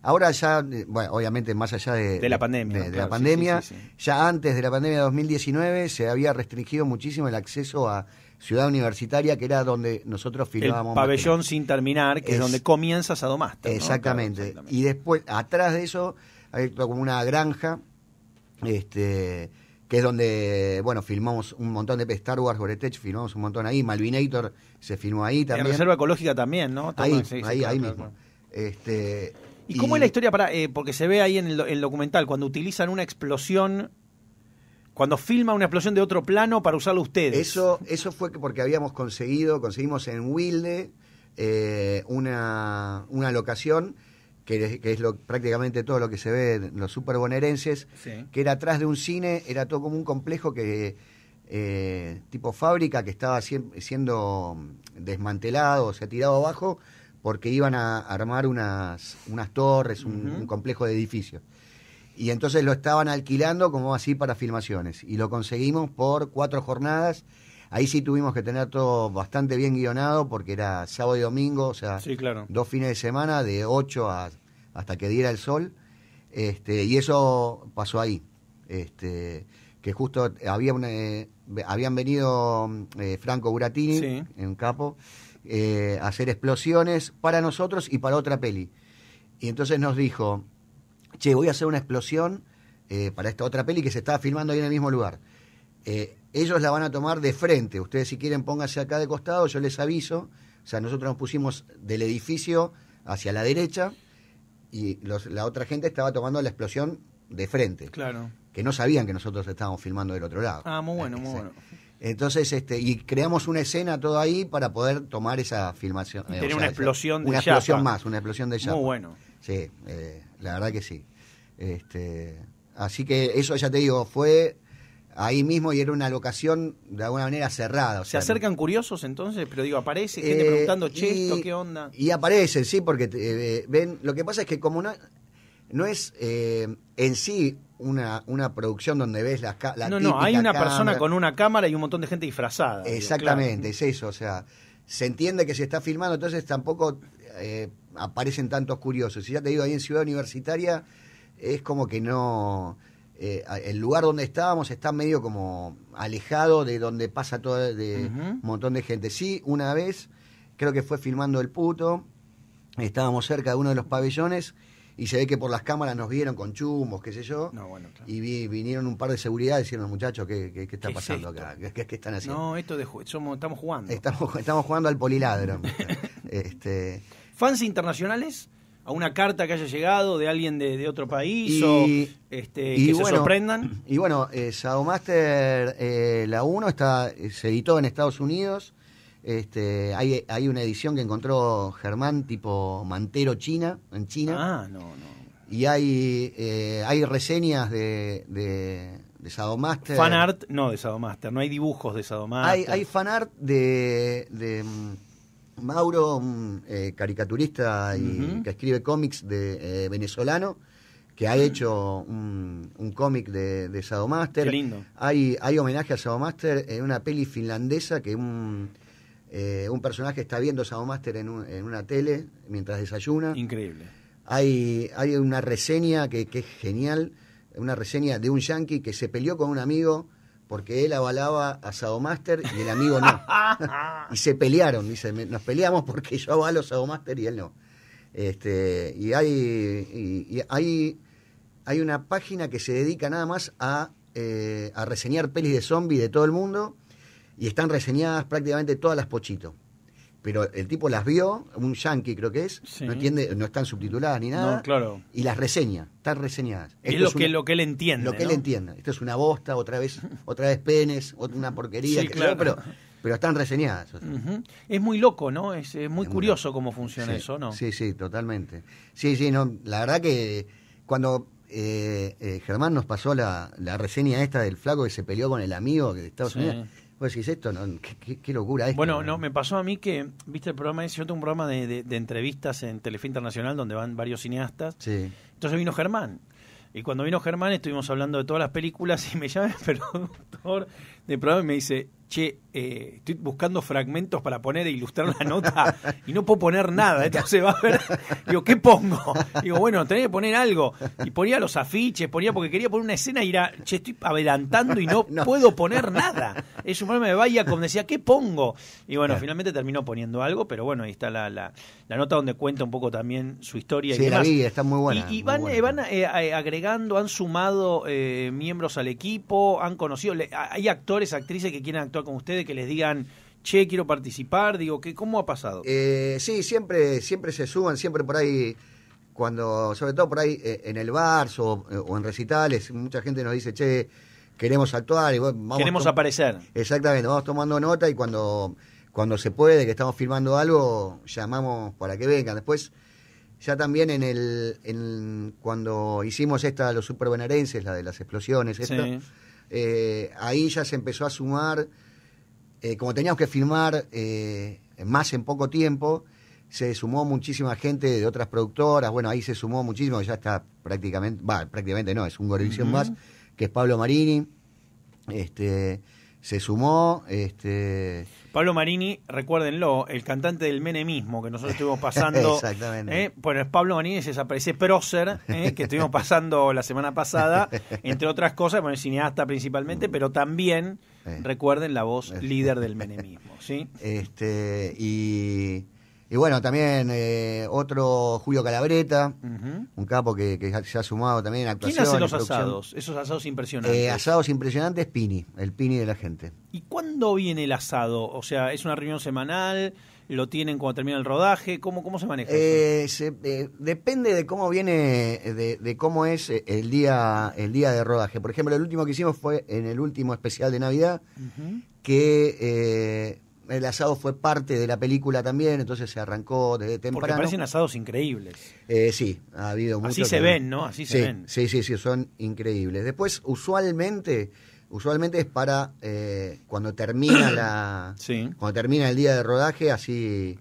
ahora ya, bueno, obviamente más allá de, de la pandemia, de, la pandemia ya antes de la pandemia de 2019 se había restringido muchísimo el acceso a Ciudad Universitaria, que era donde nosotros filmábamos. El pabellón sin terminar, que es, donde comienza a exactamente. Y después, atrás de eso hay como una granja, este, que es donde, bueno, filmamos un montón de Star Wars, Goretech, filmamos un montón ahí, Malvinator se filmó ahí también. En Reserva Ecológica también, ¿no? ahí, ahí, mismo. Este, ¿Y, cómo es la historia? Para, eh, porque se ve ahí en el, documental, cuando utilizan una explosión cuando filma una explosión de otro plano para usarlo ustedes. Eso, eso fue porque habíamos conseguido, conseguimos en Wilde eh, una, una, locación que, es lo, prácticamente todo lo que se ve en los superbonerenses, que era atrás de un cine, era todo como un complejo que eh, tipo fábrica que estaba siendo desmantelado, o sea, tirado abajo, porque iban a armar unas, unas torres, un, complejo de edificios. Y entonces lo estaban alquilando como así para filmaciones. Y lo conseguimos por cuatro jornadas. Ahí sí tuvimos que tener todo bastante bien guionado porque era sábado y domingo, o sea, dos fines de semana de 8 a hasta que diera el sol. Este, y eso pasó ahí. Este, que justo había eh, habían venido mm, eh, Franco Buratini, en capo, eh, a hacer explosiones para nosotros y para otra peli. Y entonces nos dijo, che, voy a hacer una explosión para esta otra peli que se estaba filmando ahí en el mismo lugar. ellos la van a tomar de frente, ustedes si quieren pónganse acá de costado, yo les aviso. O sea, nosotros nos pusimos del edificio hacia la derecha y la otra gente estaba tomando la explosión de frente. Claro. Que no sabían que nosotros estábamos filmando del otro lado. Ah, muy bueno, muy bueno. Entonces, este, y creamos una escena todo ahí para poder tomar esa filmación. Eh, Tener una explosión de de Una explosión más, una explosión de ya. Muy bueno. Sí, eh, la verdad que sí. Este, así que eso ya te digo, fue ahí mismo y era una locación de alguna manera cerrada. ¿Se acercan curiosos entonces? Pero digo, aparece eh, gente preguntando, che, ¿qué onda? Y aparecen, sí, porque eh, ven, lo que pasa es que como no, no es eh, en sí una, una producción donde ves las la No, no, hay una persona con una cámara y un montón de gente disfrazada. Exactamente, es eso, o sea, se entiende que se está filmando, entonces tampoco aparecen tantos curiosos. Si ya te digo, ahí en Ciudad Universitaria es como que no... Eh, el lugar donde estábamos está medio como alejado de donde pasa todo, de un montón de gente. Sí, una vez, creo que fue filmando El Puto, estábamos cerca de uno de los pabellones y se ve que por las cámaras nos vieron con chumbos, qué sé yo. Y vinieron un par de seguridad y dijeron, muchachos, ¿qué, qué, está pasando acá? ¿Qué, están haciendo? No, esto de somos, estamos jugando. Estamos, estamos jugando al poliladro. este... ¿Fans internacionales? a una carta que haya llegado de alguien de, otro país y, o este, que se sorprendan? Y bueno, eh, eh la 1 está, se editó en Estados Unidos. Este, hay, una edición que encontró Germán tipo Mantero China, en China. Ah, no, no. Y hay, eh, hay reseñas de, de, Master Sadomaster. Fan art, no de Sadomaster, no hay dibujos de Sadomaster. Hay, hay fan de mm, Mauro, un eh, caricaturista y, que escribe cómics de eh, venezolano, que ha hecho un, cómic de, de Sadomaster. Qué lindo. Hay, hay homenaje a Sadomaster en una peli finlandesa que un, eh, un personaje está viendo Sadomaster en, en una tele mientras desayuna. Increíble. Hay, hay una reseña que, que es genial, una reseña de un yankee que se peleó con un amigo porque él avalaba a Sadomaster y el amigo no. y se pelearon, dice, nos peleamos porque yo avalo a Sadomaster y él no. Este, y hay, y, hay, hay una página que se dedica nada más a, eh, a reseñar pelis de zombies de todo el mundo y están reseñadas prácticamente todas las pochitos pero el tipo las vio, un yankee creo que es, no entiende, no están subtituladas ni nada. claro. Y las reseña, están reseñadas. es lo que, lo que él entiende. Lo que él entiende. Esto es una bosta, otra vez, otra vez penes, otra, una porquería, pero, pero están reseñadas. Es muy loco, ¿no? Es, muy curioso cómo funciona eso, ¿no? Sí, sí, totalmente. Sí, sí, no, la verdad que cuando eh, eh Germán nos pasó la, reseña esta del flaco que se peleó con el amigo de Estados Unidos Vos esto, qué, locura es. Bueno, no, me pasó a mí que, viste el programa ese, yo tengo un programa de, entrevistas en Telefe Internacional donde van varios cineastas. Sí. Entonces vino Germán. Y cuando vino Germán estuvimos hablando de todas las películas y me llama el productor del programa y me dice, che, eh, estoy buscando fragmentos para poner e ilustrar la nota y no puedo poner nada, entonces va a ver, digo, ¿qué pongo? Digo, bueno, tenía que poner algo. Y ponía los afiches, ponía porque quería poner una escena y era, che, estoy adelantando y no, puedo poner nada. Es un problema de vaya, como decía, ¿qué pongo? Y bueno, finalmente terminó poniendo algo, pero bueno, ahí está la, la, nota donde cuenta un poco también su historia. y demás. la vida está muy buena. Y, van, eh, eh, agregando, han sumado miembros al equipo, han conocido, hay actores, actrices que quieren actuar con ustedes, que les digan, che, quiero participar, digo, que ¿cómo ha pasado? Eh, sí, siempre, siempre se suman, siempre por ahí, cuando, sobre todo por ahí eh, en el bar o, en recitales, mucha gente nos dice, che, queremos actuar. Y queremos aparecer. Exactamente, vamos tomando nota y cuando, cuando se puede, que estamos filmando algo, llamamos para que vengan. Después, ya también en el, cuando hicimos esta, los superbenarenses la de las explosiones, eh, ahí ya se empezó a sumar eh, como teníamos que filmar eh, más en poco tiempo, se sumó muchísima gente de otras productoras, bueno, ahí se sumó muchísimo, ya está prácticamente, va, prácticamente no, es un Gorillo más, que es Pablo Marini, este, se sumó. Este... Pablo Marini, recuérdenlo, el cantante del menemismo que nosotros estuvimos pasando. Exactamente. ¿eh? bueno, es Pablo Marini ese prócer eh, que estuvimos pasando la semana pasada, entre otras cosas, bueno, el cineasta principalmente, pero también, recuerden, la voz líder del menemismo. ¿sí? Este, y y bueno, también eh, otro Julio Calabreta, un capo que, se ha sumado también a actuación. ¿Quién hace los asados? Esos asados impresionantes. Eh, asados impresionantes, Pini, el Pini de la gente. ¿Y cuándo viene el asado? O sea, ¿es una reunión semanal? ¿Lo tienen cuando termina el rodaje? ¿Cómo, cómo se maneja? Eh, depende de cómo viene, de, cómo es el día, el día de rodaje. Por ejemplo, el último que hicimos fue en el último especial de Navidad, que el asado fue parte de la película también, entonces se arrancó desde temprano. Porque parecen asados increíbles. Eh, sí, ha habido muchos. Así se ven, ¿no? Así se ven. Sí, sí, sí, son increíbles. Después, usualmente, usualmente es para eh, cuando termina la, cuando termina el día de rodaje, así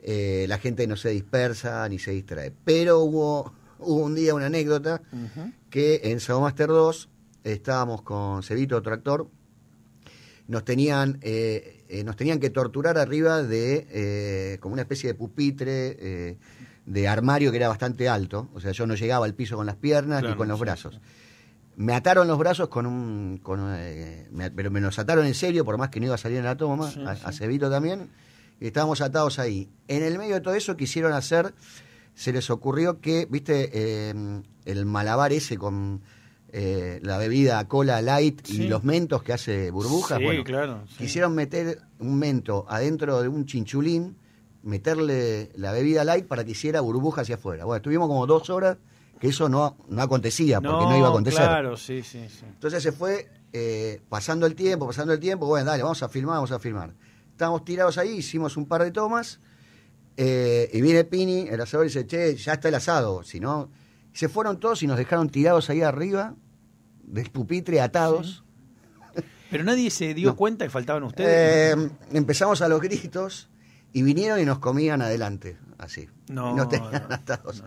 eh, la gente no se dispersa ni se distrae. Pero hubo, un día una anécdota que en Master 2 estábamos con Cevito, otro actor, nos tenían eh, nos tenían que torturar arriba de eh, como una especie de pupitre, eh, de armario que era bastante alto. O sea, yo no llegaba al piso con las piernas ni con los brazos. Me ataron los brazos con un. pero me los ataron en serio, por más que no iba a salir en la toma, a, a también. Y estábamos atados ahí. En el medio de todo eso quisieron hacer. Se les ocurrió que, viste, el malabar ese con eh, la bebida cola light y los mentos que hace burbujas. bueno, claro, Quisieron meter un mento adentro de un chinchulín, meterle la bebida light para que hiciera burbujas hacia afuera. Bueno, estuvimos como dos horas que eso no, no acontecía, porque no, iba a acontecer. Claro, sí, sí, sí. Entonces se fue eh, pasando el tiempo, pasando el tiempo, bueno, dale, vamos a filmar, vamos a firmar estamos tirados ahí, hicimos un par de tomas, eh, y viene Pini, el asador, y dice, che, ya está el asado, si no se fueron todos y nos dejaron tirados ahí arriba, del pupitre, atados. Pero nadie se dio cuenta que faltaban ustedes. Eh, empezamos a los gritos y vinieron y nos comían adelante, así. No, no, atados.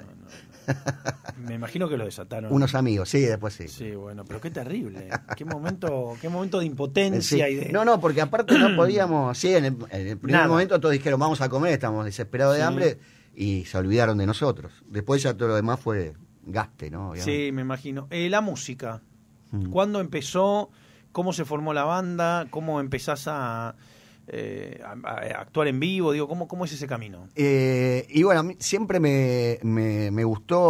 Me imagino que lo desataron. Unos amigos, sí, después sí. Sí, bueno, pero qué terrible. Qué momento, qué momento de impotencia y de... No, no, porque aparte no podíamos. Sí, en el, primer momento todos dijeron, vamos a comer, estamos desesperados de hambre y se olvidaron de nosotros. Después ya todo lo demás fue gaste, ¿no? Sí, me imagino. Eh, la música, mm. ¿cuándo empezó? ¿Cómo se formó la banda? ¿Cómo empezás a, eh, actuar en vivo? Digo, ¿cómo, cómo es ese camino? Eh, y bueno, siempre me, gustó,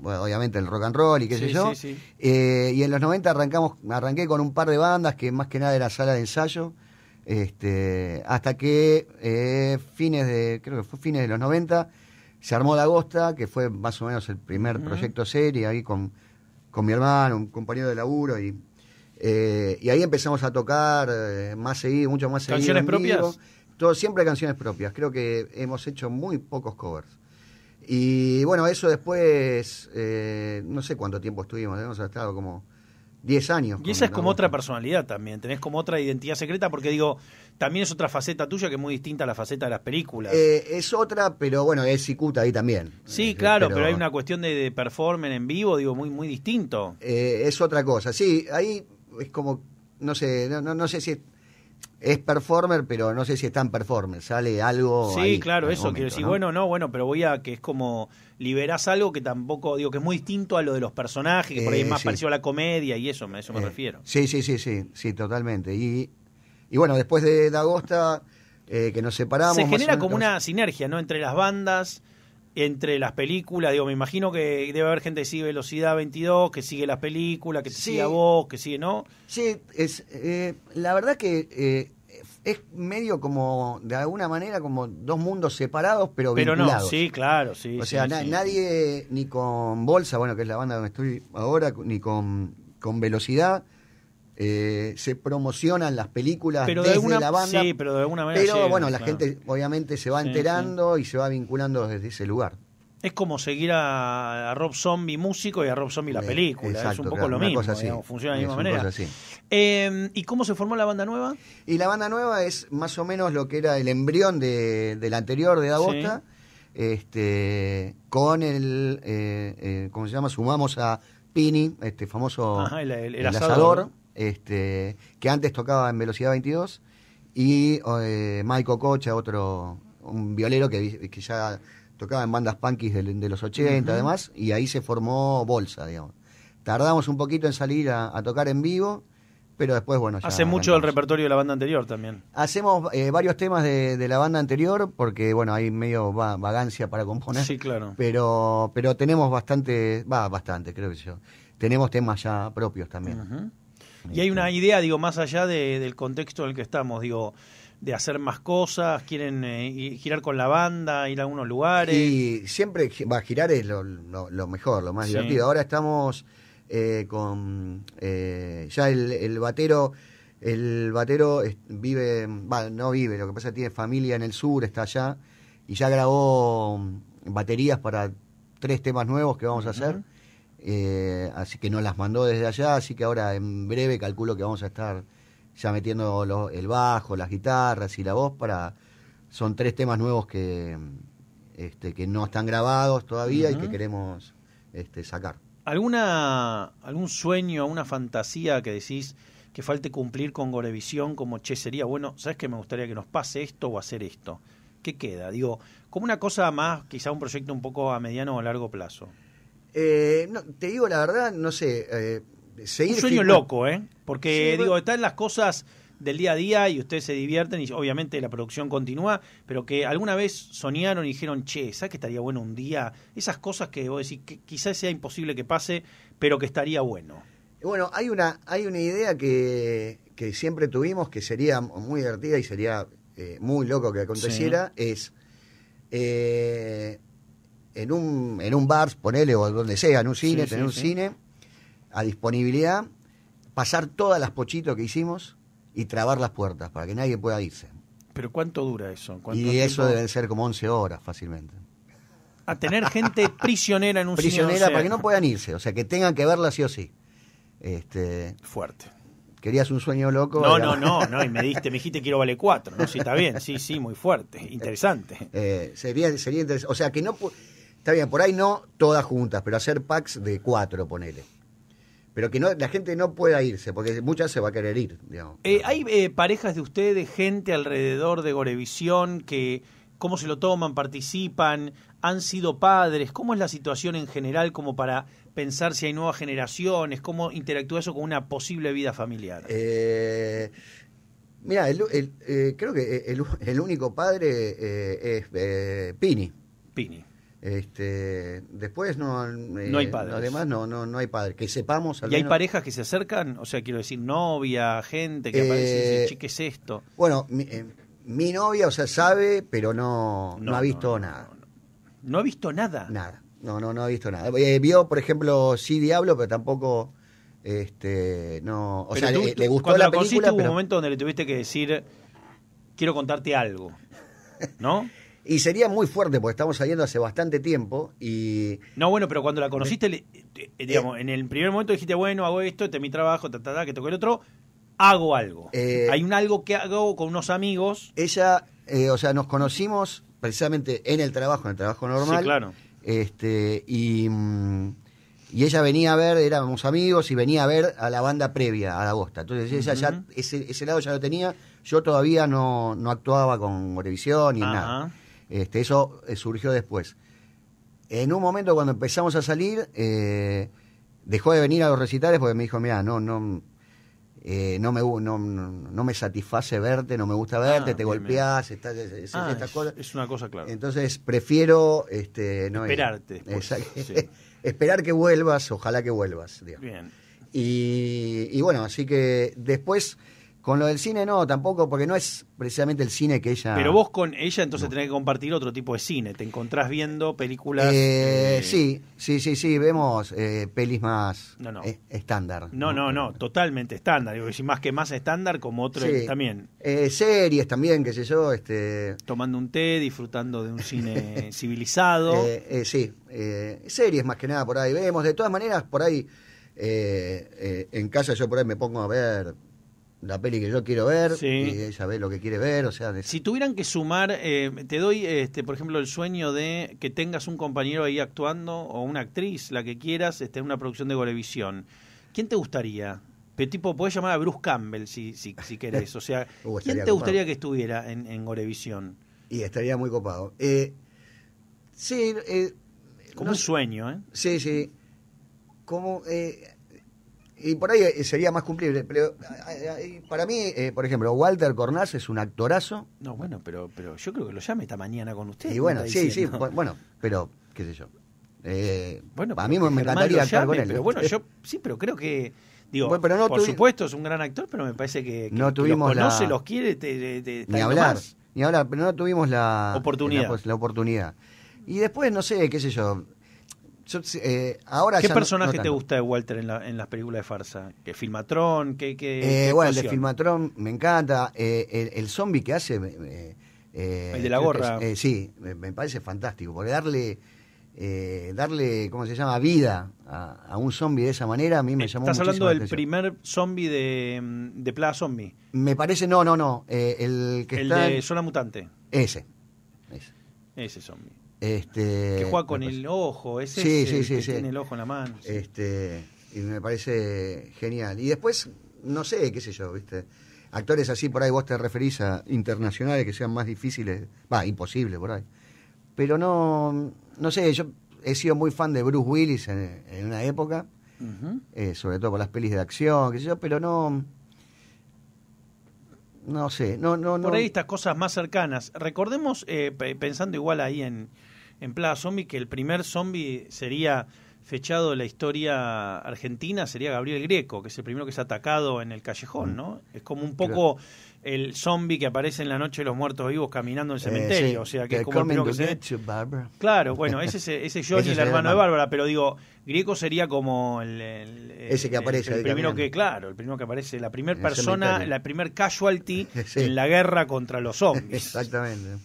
obviamente, el rock and roll y qué sé yo. y en los 90 arrancamos, arranqué con un par de bandas que más que nada era sala de ensayo. Este, hasta que fines de, creo que fue fines de los 90, se armó Agosta, que fue más o menos el primer proyecto serie, ahí con, mi hermano, un compañero de laburo y eh, y ahí empezamos a tocar eh, más seguido, mucho más seguido. ¿Canciones propias? Todo, siempre canciones propias. Creo que hemos hecho muy pocos covers. Y bueno, eso después, eh, no sé cuánto tiempo estuvimos, hemos estado como 10 años. Y esa es como otra personalidad también, tenés como otra identidad secreta, porque digo, también es otra faceta tuya que es muy distinta a la faceta de las películas. Eh, es otra, pero bueno, es cicuta ahí también. Sí, eh, claro, pero, hay una cuestión de, de, performance en vivo, digo, muy, muy distinto. Eh, es otra cosa, sí, ahí es como, no sé, no, no, no sé si... Es, es performer, pero no sé si están tan performer, sale algo. Sí, claro, eso quiero decir, bueno, no, bueno, pero voy a que es como liberás algo que tampoco, digo, que es muy distinto a lo de los personajes, que por ahí es eh, más parecido a la comedia y eso, a eso me eh, refiero. Sí, sí, sí, sí, sí, totalmente. Y, y bueno, después de Dagosta, eh, que nos separamos. Se genera como una sinergia, ¿no? Entre las bandas entre las películas? Digo, me imagino que debe haber gente que sigue Velocidad 22, que sigue las películas, que te sigue a vos, que sigue, ¿no? Sí, es, eh, la verdad que eh, es medio como, de alguna manera, como dos mundos separados, pero, pero vinculados. no, sí, claro, sí. O sea, nadie, ni con Bolsa, bueno, que es la banda donde estoy ahora, ni con, con Velocidad eh, se promocionan las películas desde la banda. pero bueno, la gente obviamente se va enterando y se va vinculando desde ese lugar. Es como seguir a, Rob Zombie músico y a Rob Zombie la eh, película. es un poco lo mismo. funciona de la misma manera. Em, ¿Y cómo se formó la banda nueva? Y la banda nueva es más o menos lo que era el embrión de, del anterior, de Dagosta. Este, con el, eh, ¿cómo se llama? Sumamos a Pini, este famoso el, asador este, que antes tocaba en Velocidad 22, y eh, Michael Cocha, otro, un violero que, que ya tocaba en bandas punkis de, los 80, y además, y ahí se formó Bolsa, digamos. Tardamos un poquito en salir a, tocar en vivo, pero después, bueno, Hace mucho el repertorio de la banda anterior también. Hacemos eh, varios temas de, la banda anterior, porque, bueno, hay medio vagancia para componer. Sí, claro. Pero, pero tenemos bastante, va, bastante, creo que yo. Tenemos temas ya propios también. Y hay una idea, digo, más allá del contexto en el que estamos, digo, de hacer más cosas, quieren eh, girar con la banda, ir a algunos lugares. Y siempre va a girar es lo, mejor, lo más divertido. Ahora estamos eh, con eh, ya el, batero. El batero vive, no vive, lo que pasa es que tiene familia en el sur, está allá, y ya grabó mm, baterías para tres temas nuevos que vamos a hacer eh, así que no las mandó desde allá, así que ahora en breve calculo que vamos a estar ya metiendo el bajo, las guitarras y la voz para... Son tres temas nuevos que, este, que no están grabados todavía y que queremos este, sacar. ¿Alguna, ¿Algún sueño, alguna fantasía que decís que falte cumplir con Gorevisión como, che, sería bueno, ¿sabes que me gustaría que nos pase esto o hacer esto? ¿Qué queda? Digo, como una cosa más, quizá un proyecto un poco a mediano o largo plazo. Eh, te digo la verdad, no sé. Eh, un sueño loco, ¿eh? Porque digo, están las cosas del día a día y ustedes se divierten y obviamente la producción continúa, pero que alguna vez soñaron y dijeron, che, ¿sabes que estaría bueno un día? Esas cosas que vos decís que quizás sea imposible que pase, pero que estaría bueno. Bueno, hay una, hay una idea que, siempre tuvimos que sería muy divertida y sería eh, muy loco que aconteciera, es en un, en un bar, ponele, o donde sea, en un cine, tener un cine a disponibilidad, pasar todas las pochitos que hicimos y trabar las puertas para que nadie pueda irse. ¿Pero cuánto dura eso? y eso deben ser como 11 horas fácilmente. A tener gente prisionera en un prisionera cine. Prisionera para que no puedan irse, o sea, que tengan que verla sí o sí. Este, fuerte. ¿Querías un sueño loco? No, no, no, no, y me diste, me dijiste quiero vale cuatro, ¿no? Sí, está bien, sí, sí, muy fuerte, interesante. Eh, sería, sería interesante, o sea, que no... Está bien, por ahí no todas juntas, pero hacer packs de cuatro, ponele. Pero que no, la gente no pueda irse, porque muchas se va a querer ir. Eh, ¿Hay eh, parejas de ustedes, gente alrededor de Gorevisión, que cómo se lo toman, participan, han sido padres? ¿Cómo es la situación en general como para pensar si hay nuevas generaciones? ¿Cómo interactúa eso con una posible vida familiar? Eh, mira, creo que el único padre es Pini. Pini. Este, después no, eh, no hay padres. Además, no, no, no hay padres. Que sepamos. ¿Y hay parejas que se acercan? O sea, quiero decir, novia, gente que aparece eh, ¿qué es esto? Bueno, eh, mi, novia, o sea, sabe, pero no, no, ha visto nada. No, ha visto nada? Nada. No, no, no ha visto nada. vio, por ejemplo, Sí Diablo, pero tampoco. Este, no, o sea, le, gustó la, película. Pero... hubo un momento donde le tuviste que decir, quiero contarte algo, ¿no? Y sería muy fuerte, porque estamos saliendo hace bastante tiempo y... No, bueno, pero cuando la conociste, eh, digamos, eh. en el primer momento dijiste, bueno, hago esto, este es mi trabajo, ta, que toque el otro, hago algo. Eh, Hay un algo que hago con unos amigos. Ella, o sea, nos conocimos precisamente en el trabajo, en el trabajo normal. Sí, claro. Este, y, mm, y ella venía a ver, éramos amigos, y venía a ver a la banda previa, a la bosta. Entonces ella ya, ese, lado ya lo tenía, yo todavía no, no actuaba con televisión ni nada. nada. Este, eso eh, surgió después. En un momento cuando empezamos a salir, eh, dejó de venir a los recitales porque me dijo, mira, no, no, eh, no, me, no, me satisface verte, no me gusta ah, verte, te golpeás, esta es, ah, Es una cosa clara. Entonces prefiero este, no, esperarte. esperar que vuelvas, ojalá que vuelvas. Bien. y, bueno, así que después con lo del cine no, tampoco, porque no es precisamente el cine que ella... Pero vos con ella entonces tenés que compartir otro tipo de cine, te encontrás viendo películas... Eh, eh, sí, sí, sí, sí, vemos eh, pelis más estándar. No, no, no, totalmente estándar, más que más estándar como otro también. series también, qué sé yo, este... Tomando un té, disfrutando de un cine civilizado. sí, series más que nada por ahí vemos, de todas maneras por ahí... en casa yo por ahí me pongo a ver la peli que yo quiero ver y ella ve lo que quiere ver, o sea... Si tuvieran que sumar, eh, te doy, este, por ejemplo, el sueño de que tengas un compañero ahí actuando o una actriz, la que quieras, este, en una producción de gorevisión. ¿Quién te gustaría? Pero tipo, podés llamar a Bruce Campbell si, si, si querés. O sea, uh, ¿quién te gustaría que estuviera en, gorevisión? Y estaría muy copado. Eh, sí, eh, Como un sueño, ¿eh? Sí, sí. Como... Eh, y por ahí eh, sería más cumplible. Pero eh, eh, para mí, por ejemplo, Walter Cornas es un actorazo. No, bueno, pero, pero yo creo que lo llame esta mañana con usted. Y bueno, sí, sí, bueno, pero qué sé yo. bueno, a mí me encantaría actuar con él. Pero bueno, yo sí, pero creo que. Digo, por supuesto es un gran actor, pero me parece que, no tuvimos los No los quiere, ni hablar, ni hablar, pero no tuvimos la oportunidad. la oportunidad. Y después, no sé, qué sé yo, eh, ahora ¿Qué personaje te gusta de Walter en, las películas de farsa? ¿Qué filmatrón? ¿Qué, eh, qué, bueno, el de filmatrón me encanta. Eh, el, zombie que hace... el de la gorra. sí, me, parece fantástico. Porque darle, darle ¿cómo se llama? Vida a, un zombie de esa manera a mí me llamó Estás hablando del primer zombie de, mm, de Plaza Zombie. Me parece, no, no, no. el que el de Sola Mutante. Ese, ese zombie. Este, que juega con el ojo, ese es sí, que tiene el ojo en la mano. Este, y me parece genial. Y después, no sé, qué sé yo, ¿viste? Actores así por ahí vos te referís a internacionales que sean más difíciles, va, imposible por ahí. Pero no, no sé, yo he sido muy fan de Bruce Willis en, una época, eh, sobre todo con las pelis de acción, qué sé yo, pero no, no sé, no, no, no. Por ahí estas cosas más cercanas. Recordemos, eh, pensando igual ahí en, en Plaga Zombie, que el primer zombie sería fechado de la historia argentina, sería Gabriel Greco, que es el primero que se ha atacado en el callejón, mm. ¿no? Es como un poco el zombie que aparece en la noche de los muertos vivos caminando en el eh, cementerio, o sea, que es como el primero que se... claro, bueno, ese es ese Johnny, el hermano de Bárbara, pero digo, Greco sería como el, ese que aparece, el, primero que claro, el primero que aparece, la primera persona, la primer casualty en la guerra contra los zombies. Exactamente.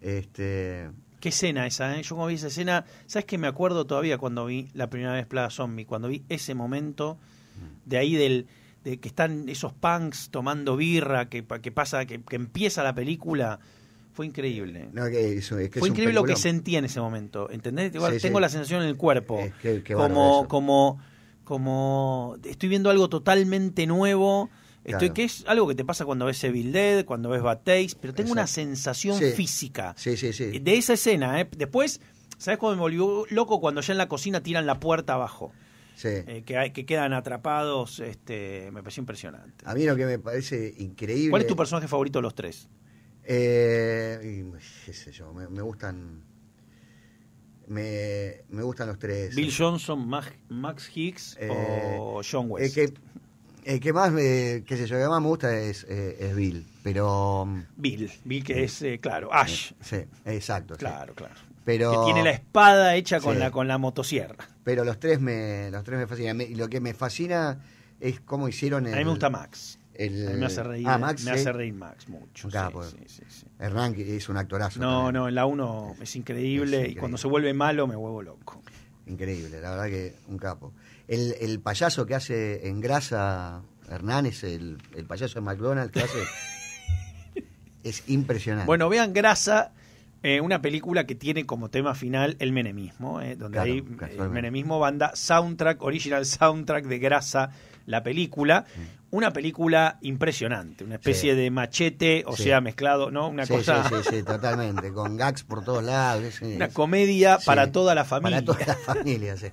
Este Qué escena esa, ¿eh? Yo como vi esa escena, ¿sabes que Me acuerdo todavía cuando vi la primera vez Plaga Zombie, cuando vi ese momento mm. de ahí del de que están esos punks tomando birra, que, pasa, que, que empieza la película. Fue increíble. Fue increíble lo que sentí en ese momento. ¿Entendés? tengo la sensación en el cuerpo. como, como, como estoy viendo algo totalmente nuevo Estoy, Que es algo que te pasa cuando ves Evil Dead, cuando ves Bad pero tengo una sensación física de esa escena. ¿eh? Después, ¿sabes cómo me volvió loco? Cuando ya en la cocina tiran la puerta abajo. Eh, que, quedan atrapados, este, me pareció impresionante. A mí lo que me parece increíble. ¿Cuál es tu personaje favorito de los tres? Eh, sé yo, me, gustan. Me, gustan los tres. Bill Johnson, Max, Hicks o eh, John West. que el eh, eh, que más me, más me gusta es, eh, es Bill, pero... Mm, Bill, Bill que es, claro, Ash. Sí, exacto. Claro, claro. Pero, que tiene la espada hecha con, la, con la motosierra. Pero los tres me, los tres me fascinan. y lo que me fascina es cómo hicieron el... A mí me gusta Max. El, me hace reír, ah, Max, me hace reír Max mucho. sí sí Hernán es un actorazo. No, no, en la 1 es, increíble y cuando se vuelve malo me vuelvo loco. Increíble, la verdad que un capo. El, payaso que hace en grasa Hernández, el, el payaso de McDonald's que hace. es impresionante. Bueno, vean grasa. Eh, una película que tiene como tema final el menemismo, eh, donde hay el eh, menemismo banda soundtrack, original soundtrack de grasa, la película. Mm. Una película impresionante, una especie de machete, o sea, mezclado, ¿no? Una sí, cosa. Sí, sí, totalmente, con gags por todos lados. una comedia para toda la familia. Para toda la familia, sí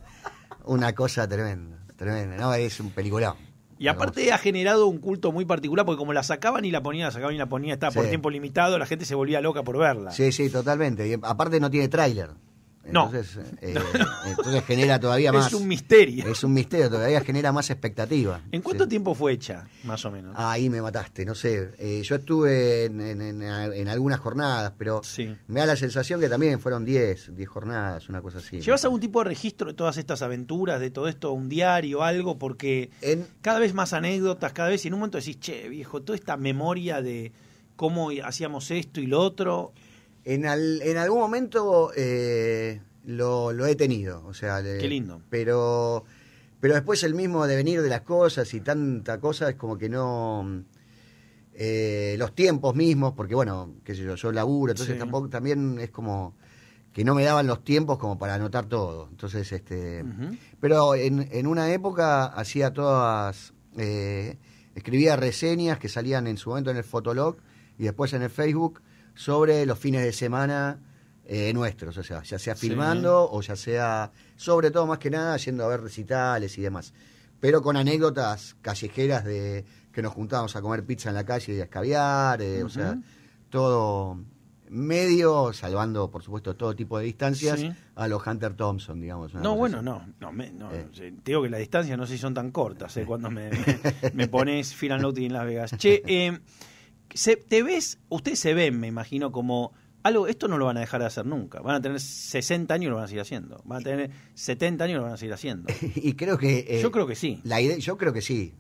una cosa tremenda, tremenda, ¿no? Es un peliculón. Y aparte ha generado un culto muy particular, porque como la sacaban y la ponían, la sacaban y la ponían, estaba por tiempo limitado, la gente se volvía loca por verla. Sí, sí, totalmente. Y aparte no tiene tráiler. Entonces, eh, entonces genera todavía más. Es un misterio. Es un misterio, todavía genera más expectativa. ¿En cuánto tiempo fue hecha, más o menos? Ahí me mataste, no sé. Eh, yo estuve en, algunas jornadas, pero me da la sensación que también fueron 10, 10 jornadas, una cosa así. ¿Llevas algún tipo de registro de todas estas aventuras, de todo esto, un diario, algo? Porque cada vez más anécdotas, cada vez, y en un momento decís, che, viejo, toda esta memoria de cómo hacíamos esto y lo otro, en, al, en algún momento eh, lo, he tenido, o sea... Qué lindo. Pero, después el mismo devenir de las cosas y tanta cosa es como que no... Eh, los tiempos mismos, porque bueno, qué sé yo, yo laburo, entonces tampoco, también es como que no me daban los tiempos como para anotar todo. Entonces, este... Pero en, en, una época hacía todas... Eh, escribía reseñas que salían en su momento en el Fotolog y después en el Facebook sobre los fines de semana eh, nuestros, o sea, ya sea filmando o ya sea, sobre todo más que nada, yendo a ver recitales y demás. Pero con anécdotas callejeras de que nos juntábamos a comer pizza en la calle y a escabiar, eh, o sea, todo medio, salvando por supuesto todo tipo de distancias, a los Hunter Thompson, digamos. No, bueno, no, no, me, no eh. digo que las distancias no sé si son tan cortas, cuando me, pones Phil and en Las Vegas. Che, se, te ves, ustedes se ven, me imagino, como algo, esto no lo van a dejar de hacer nunca. Van a tener 60 años y lo van a seguir haciendo. Van a tener 70 años y lo van a seguir haciendo. y creo que. Eh, yo creo que sí. La yo creo que sí.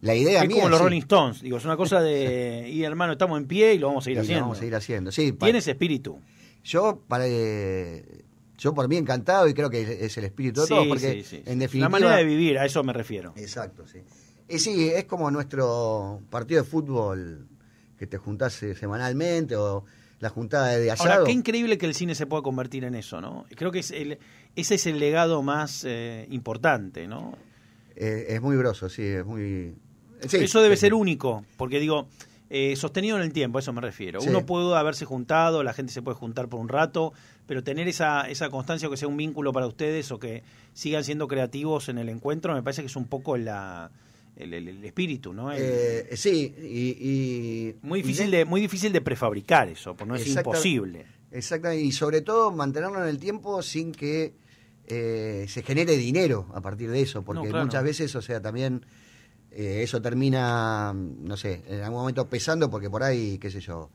La idea es como los Rolling Stones. Digo, es una cosa de. y hermano, estamos en pie y lo vamos a seguir haciendo. vamos a seguir haciendo, Tienes espíritu. Yo, para. Eh, yo por mí encantado y creo que es el espíritu de todos, porque en definitiva... La manera de vivir, a eso me refiero. Exacto, sí. Y sí, es como nuestro partido de fútbol que te juntase eh, semanalmente o la juntada de asado. Ahora, qué increíble que el cine se pueda convertir en eso, ¿no? Creo que es ese es el legado más eh, importante, ¿no? Eh, es muy grosso, sí, es muy... eso debe ser único, porque digo, sostenido en el tiempo, a eso me refiero. Uno puede haberse juntado, la gente se puede juntar por un rato, pero tener esa, esa constancia o que sea un vínculo para ustedes o que sigan siendo creativos en el encuentro, me parece que es un poco la el, espíritu, ¿no? Eh, sí, y, y, muy difícil de, muy difícil de prefabricar eso, porque no es imposible. Exactamente, y sobre todo mantenerlo en el tiempo sin que eh, se genere dinero a partir de eso, porque muchas veces, o sea, también eh, eso termina, no sé, en algún momento pesando, porque por ahí, qué sé yo,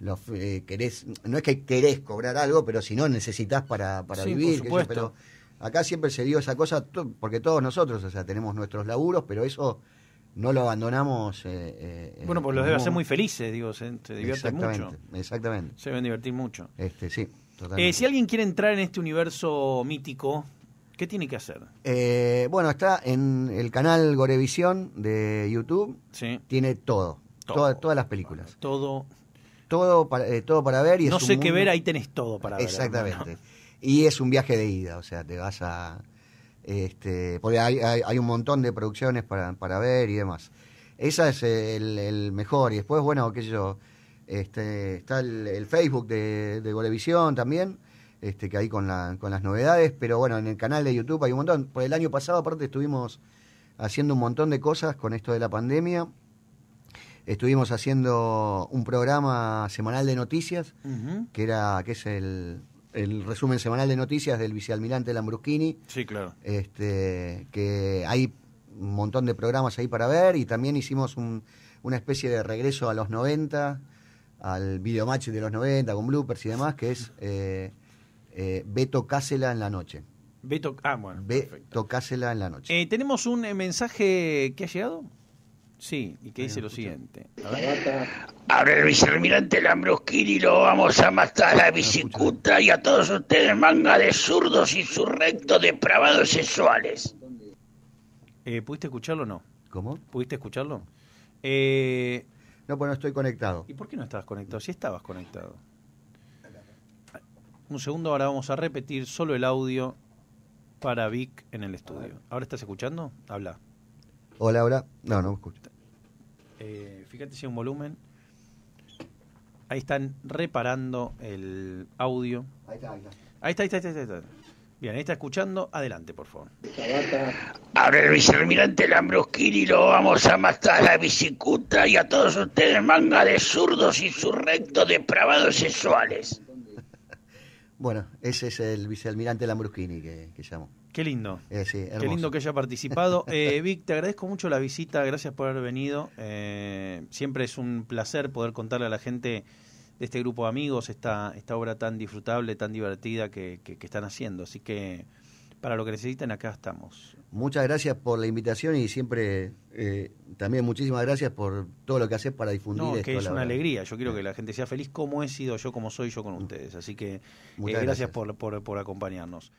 lo querés, no es que querés cobrar algo, pero si no necesitas para, para vivir. Por pero acá siempre se dio esa cosa, porque todos nosotros, o sea, tenemos nuestros laburos, pero eso no lo abandonamos. Eh, eh, bueno, pues los debe hacer muy felices, digo, se, divierten mucho. Exactamente. Se deben divertir mucho. Este, sí, totalmente. Eh, si alguien quiere entrar en este universo mítico, ¿qué tiene que hacer? bueno, está en el canal Gorevisión de YouTube. Sí. Tiene todo, todas las películas. Todo. Todo para, todo para ver y No sé qué ver, ahí tenés todo para ver. Exactamente. Y es un viaje de ida, o sea, te vas a... Este, porque hay, un montón de producciones para, ver y demás. Esa es el, mejor. Y después, bueno, qué sé yo, este, está el, Facebook de, de, Golevisión también, este, que ahí con, las novedades. Pero bueno, en el canal de YouTube hay un montón. Por el año pasado, aparte, estuvimos haciendo un montón de cosas con esto de la pandemia. Estuvimos haciendo un programa semanal de noticias, que era, que es el el resumen semanal de noticias del vicealmirante Lambruschini. Sí, claro. Este, que hay un montón de programas ahí para ver y también hicimos una especie de regreso a los 90, al videomatch de los 90 con bloopers y demás, que es eh, eh Beto en la noche. Beto, ah, bueno, Cásela en la noche. Eh, ¿Tenemos un eh, mensaje que ha llegado? Sí, y que dice lo siguiente. Abre el vicealmirante Lambrusquini y lo vamos a matar a la bicicuta y a todos ustedes manga de zurdos y recto depravados sexuales. Eh, ¿Pudiste escucharlo o no? ¿Cómo? ¿Pudiste escucharlo? Eh, no, pues no estoy conectado. ¿Y por qué no estabas conectado? Si estabas conectado. Un segundo, ahora vamos a repetir solo el audio para Vic en el estudio. ¿Ahora estás escuchando? Habla. Hola, hola. No, no me escucho. Eh, fíjate si hay un volumen. Ahí están reparando el audio. Ahí está, ahí está. Ahí está, Bien, ahí está escuchando. Adelante, por favor. Ahora el vicealmirante Lambroschini lo vamos a matar a la bicicuta y a todos ustedes manga de zurdos insurrectos depravados sexuales. bueno, ese es el vicealmirante Lambroschini que llamó. Qué lindo. Eh, Qué lindo que haya participado. Eh, Vic, te agradezco mucho la visita, gracias por haber venido. Eh, siempre es un placer poder contarle a la gente de este grupo de amigos esta, esta obra tan disfrutable, tan divertida que, están haciendo. Así que para lo que necesiten, acá estamos. Muchas gracias por la invitación y siempre eh, también muchísimas gracias por todo lo que haces para difundir. No, que es una alegría. Yo quiero que la gente sea feliz como he sido yo, como soy yo con mm. ustedes. Así que muchas gracias, por, por acompañarnos.